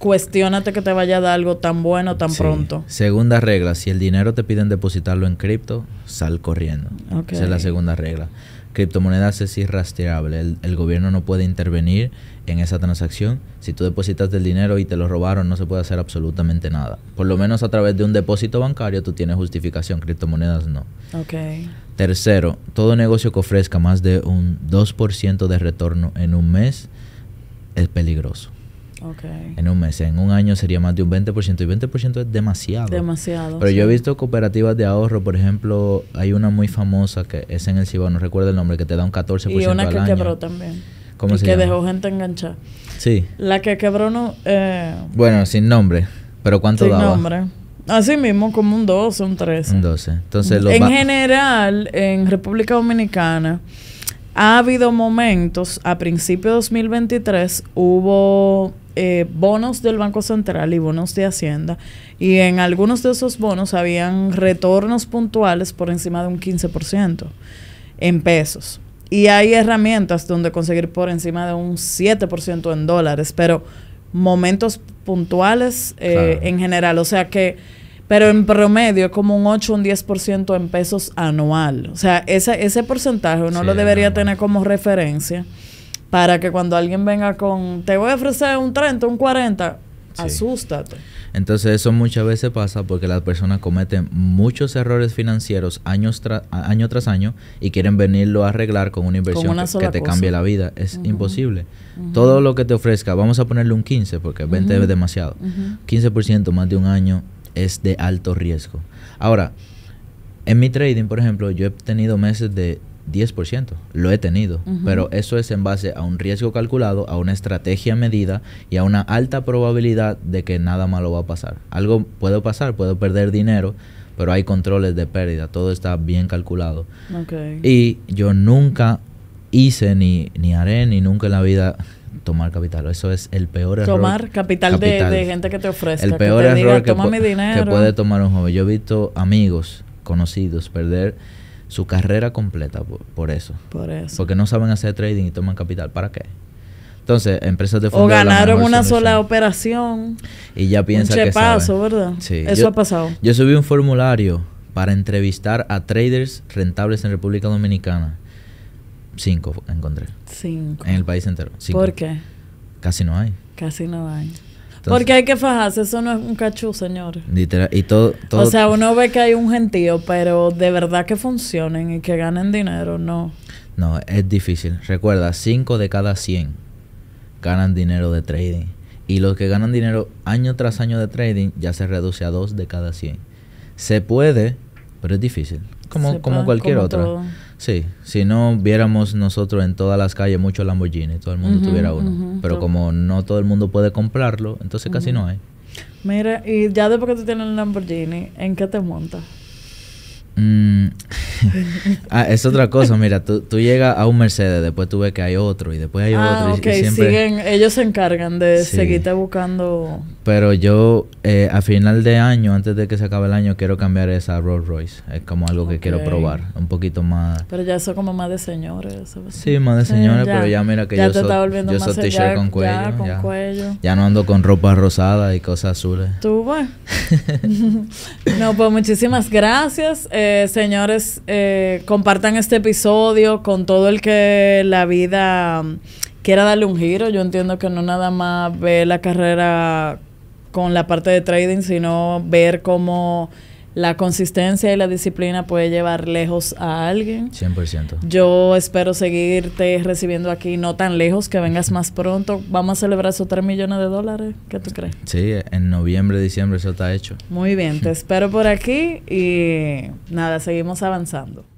Cuestiónate que te vaya a dar algo tan bueno tan pronto. Segunda regla, si el dinero te piden depositarlo en cripto, sal corriendo. Esa es la segunda regla. Criptomonedas es irrastreable. El, gobierno no puede intervenir en esa transacción. Si tú depositas el dinero y te lo robaron, no se puede hacer absolutamente nada. Por lo menos a través de un depósito bancario tú tienes justificación. Criptomonedas no. Tercero, todo negocio que ofrezca más de un 2% de retorno en un mes es peligroso en un mes. En un año sería más de un 20% y 20% es demasiado. Demasiado. Pero yo he visto cooperativas de ahorro, por ejemplo, hay una muy famosa que es en el Cibao, no recuerdo el nombre, que te da un 14% al año. Y una que quebró también. ¿Cómo y que dejó gente enganchada. Sí. La que quebró no... Eh, bueno, sin nombre. ¿Pero cuánto daba? Sin nombre. Así mismo, como un 12, un 13. Un 12. Entonces, en general, en República Dominicana... Ha habido momentos, a principio de 2023 hubo eh, bonos del Banco Central y bonos de Hacienda, y en algunos de esos bonos habían retornos puntuales por encima de un 15% en pesos. Y hay herramientas donde conseguir por encima de un 7% en dólares, pero momentos puntuales eh, en general. O sea que pero en promedio es como un 8 o un 10% en pesos anual. O sea, ese, ese porcentaje uno lo debería tener como referencia para que cuando alguien venga con, te voy a ofrecer un 30, un 40, asustate. asústate. Entonces eso muchas veces pasa porque las personas cometen muchos errores financieros años tra año tras año y quieren venirlo a arreglar con una inversión que, te cambie la vida. Es imposible. Todo lo que te ofrezca, vamos a ponerle un 15 porque 20 es demasiado. 15% más de un año es de alto riesgo. Ahora, en mi trading, por ejemplo, yo he tenido meses de 10%, lo he tenido, pero eso es en base a un riesgo calculado, a una estrategia medida y a una alta probabilidad de que nada malo va a pasar. Algo puede pasar, puedo perder dinero, pero hay controles de pérdida, todo está bien calculado. Y yo nunca hice ni, ni haré, ni nunca en la vida tomar capital. Eso es el peor error. Tomar capital, De, gente que te ofrece. El peor que error que, mi dinero. que puede tomar un joven. Yo he visto amigos conocidos perder su carrera completa por, eso. Por eso. Porque no saben hacer trading y toman capital. ¿Para qué? Entonces, empresas de O ganaron una sola operación. Y ya piensan ¿verdad? Sí. Eso ha pasado. Yo subí un formulario para entrevistar a traders rentables en República Dominicana. Cinco encontré. Cinco. En el país entero. Cinco. ¿Por qué? Casi no hay. Casi no hay. Porque hay que fajarse, eso no es un cachú, señor. Literal, y todo, O sea, uno ve que hay un gentío, pero de verdad que funcionen y que ganen dinero, no. No, es difícil. Recuerda, cinco de cada cien ganan dinero de trading. Y los que ganan dinero año tras año de trading ya se reduce a dos de cada cien. Se puede, pero es difícil. Como, como cualquier otra. Sí, si no viéramos nosotros en todas las calles muchos Lamborghini, todo el mundo tuviera uno. Pero como no todo el mundo puede comprarlo, entonces casi no hay. Mira, y ya después que tú tienes un Lamborghini, ¿en qué te montas? Mm. Ah, es otra cosa, mira, tú, llegas a un Mercedes, después tú ves que hay otro y después hay otro. Y, ah, ok. Siguen, ellos se encargan de seguirte buscando. Pero yo eh, a final de año, antes de que se acabe el año, quiero cambiar esa Rolls Royce. Es como algo que quiero probar, un poquito más. Pero ya eso como más de señores. Sí, más de señores, pero ya mira que yo, soy, yo t-shirt con, cuello ya, ya, no ando con ropa rosada y cosas azules. Tú, bueno. no, pues muchísimas gracias. Eh, señores, eh, compartan este episodio con todo el que la vida quiera darle un giro. Yo entiendo que no nada más ve la carrera con la parte de trading, sino ver cómo la consistencia y la disciplina puede llevar lejos a alguien. 100%. Yo espero seguirte recibiendo aquí, no tan lejos, que vengas más pronto. Vamos a celebrar esos 3 millones de dólares. ¿Qué tú crees? Sí, en noviembre, diciembre eso está hecho. Muy bien, te espero por aquí y nada, seguimos avanzando.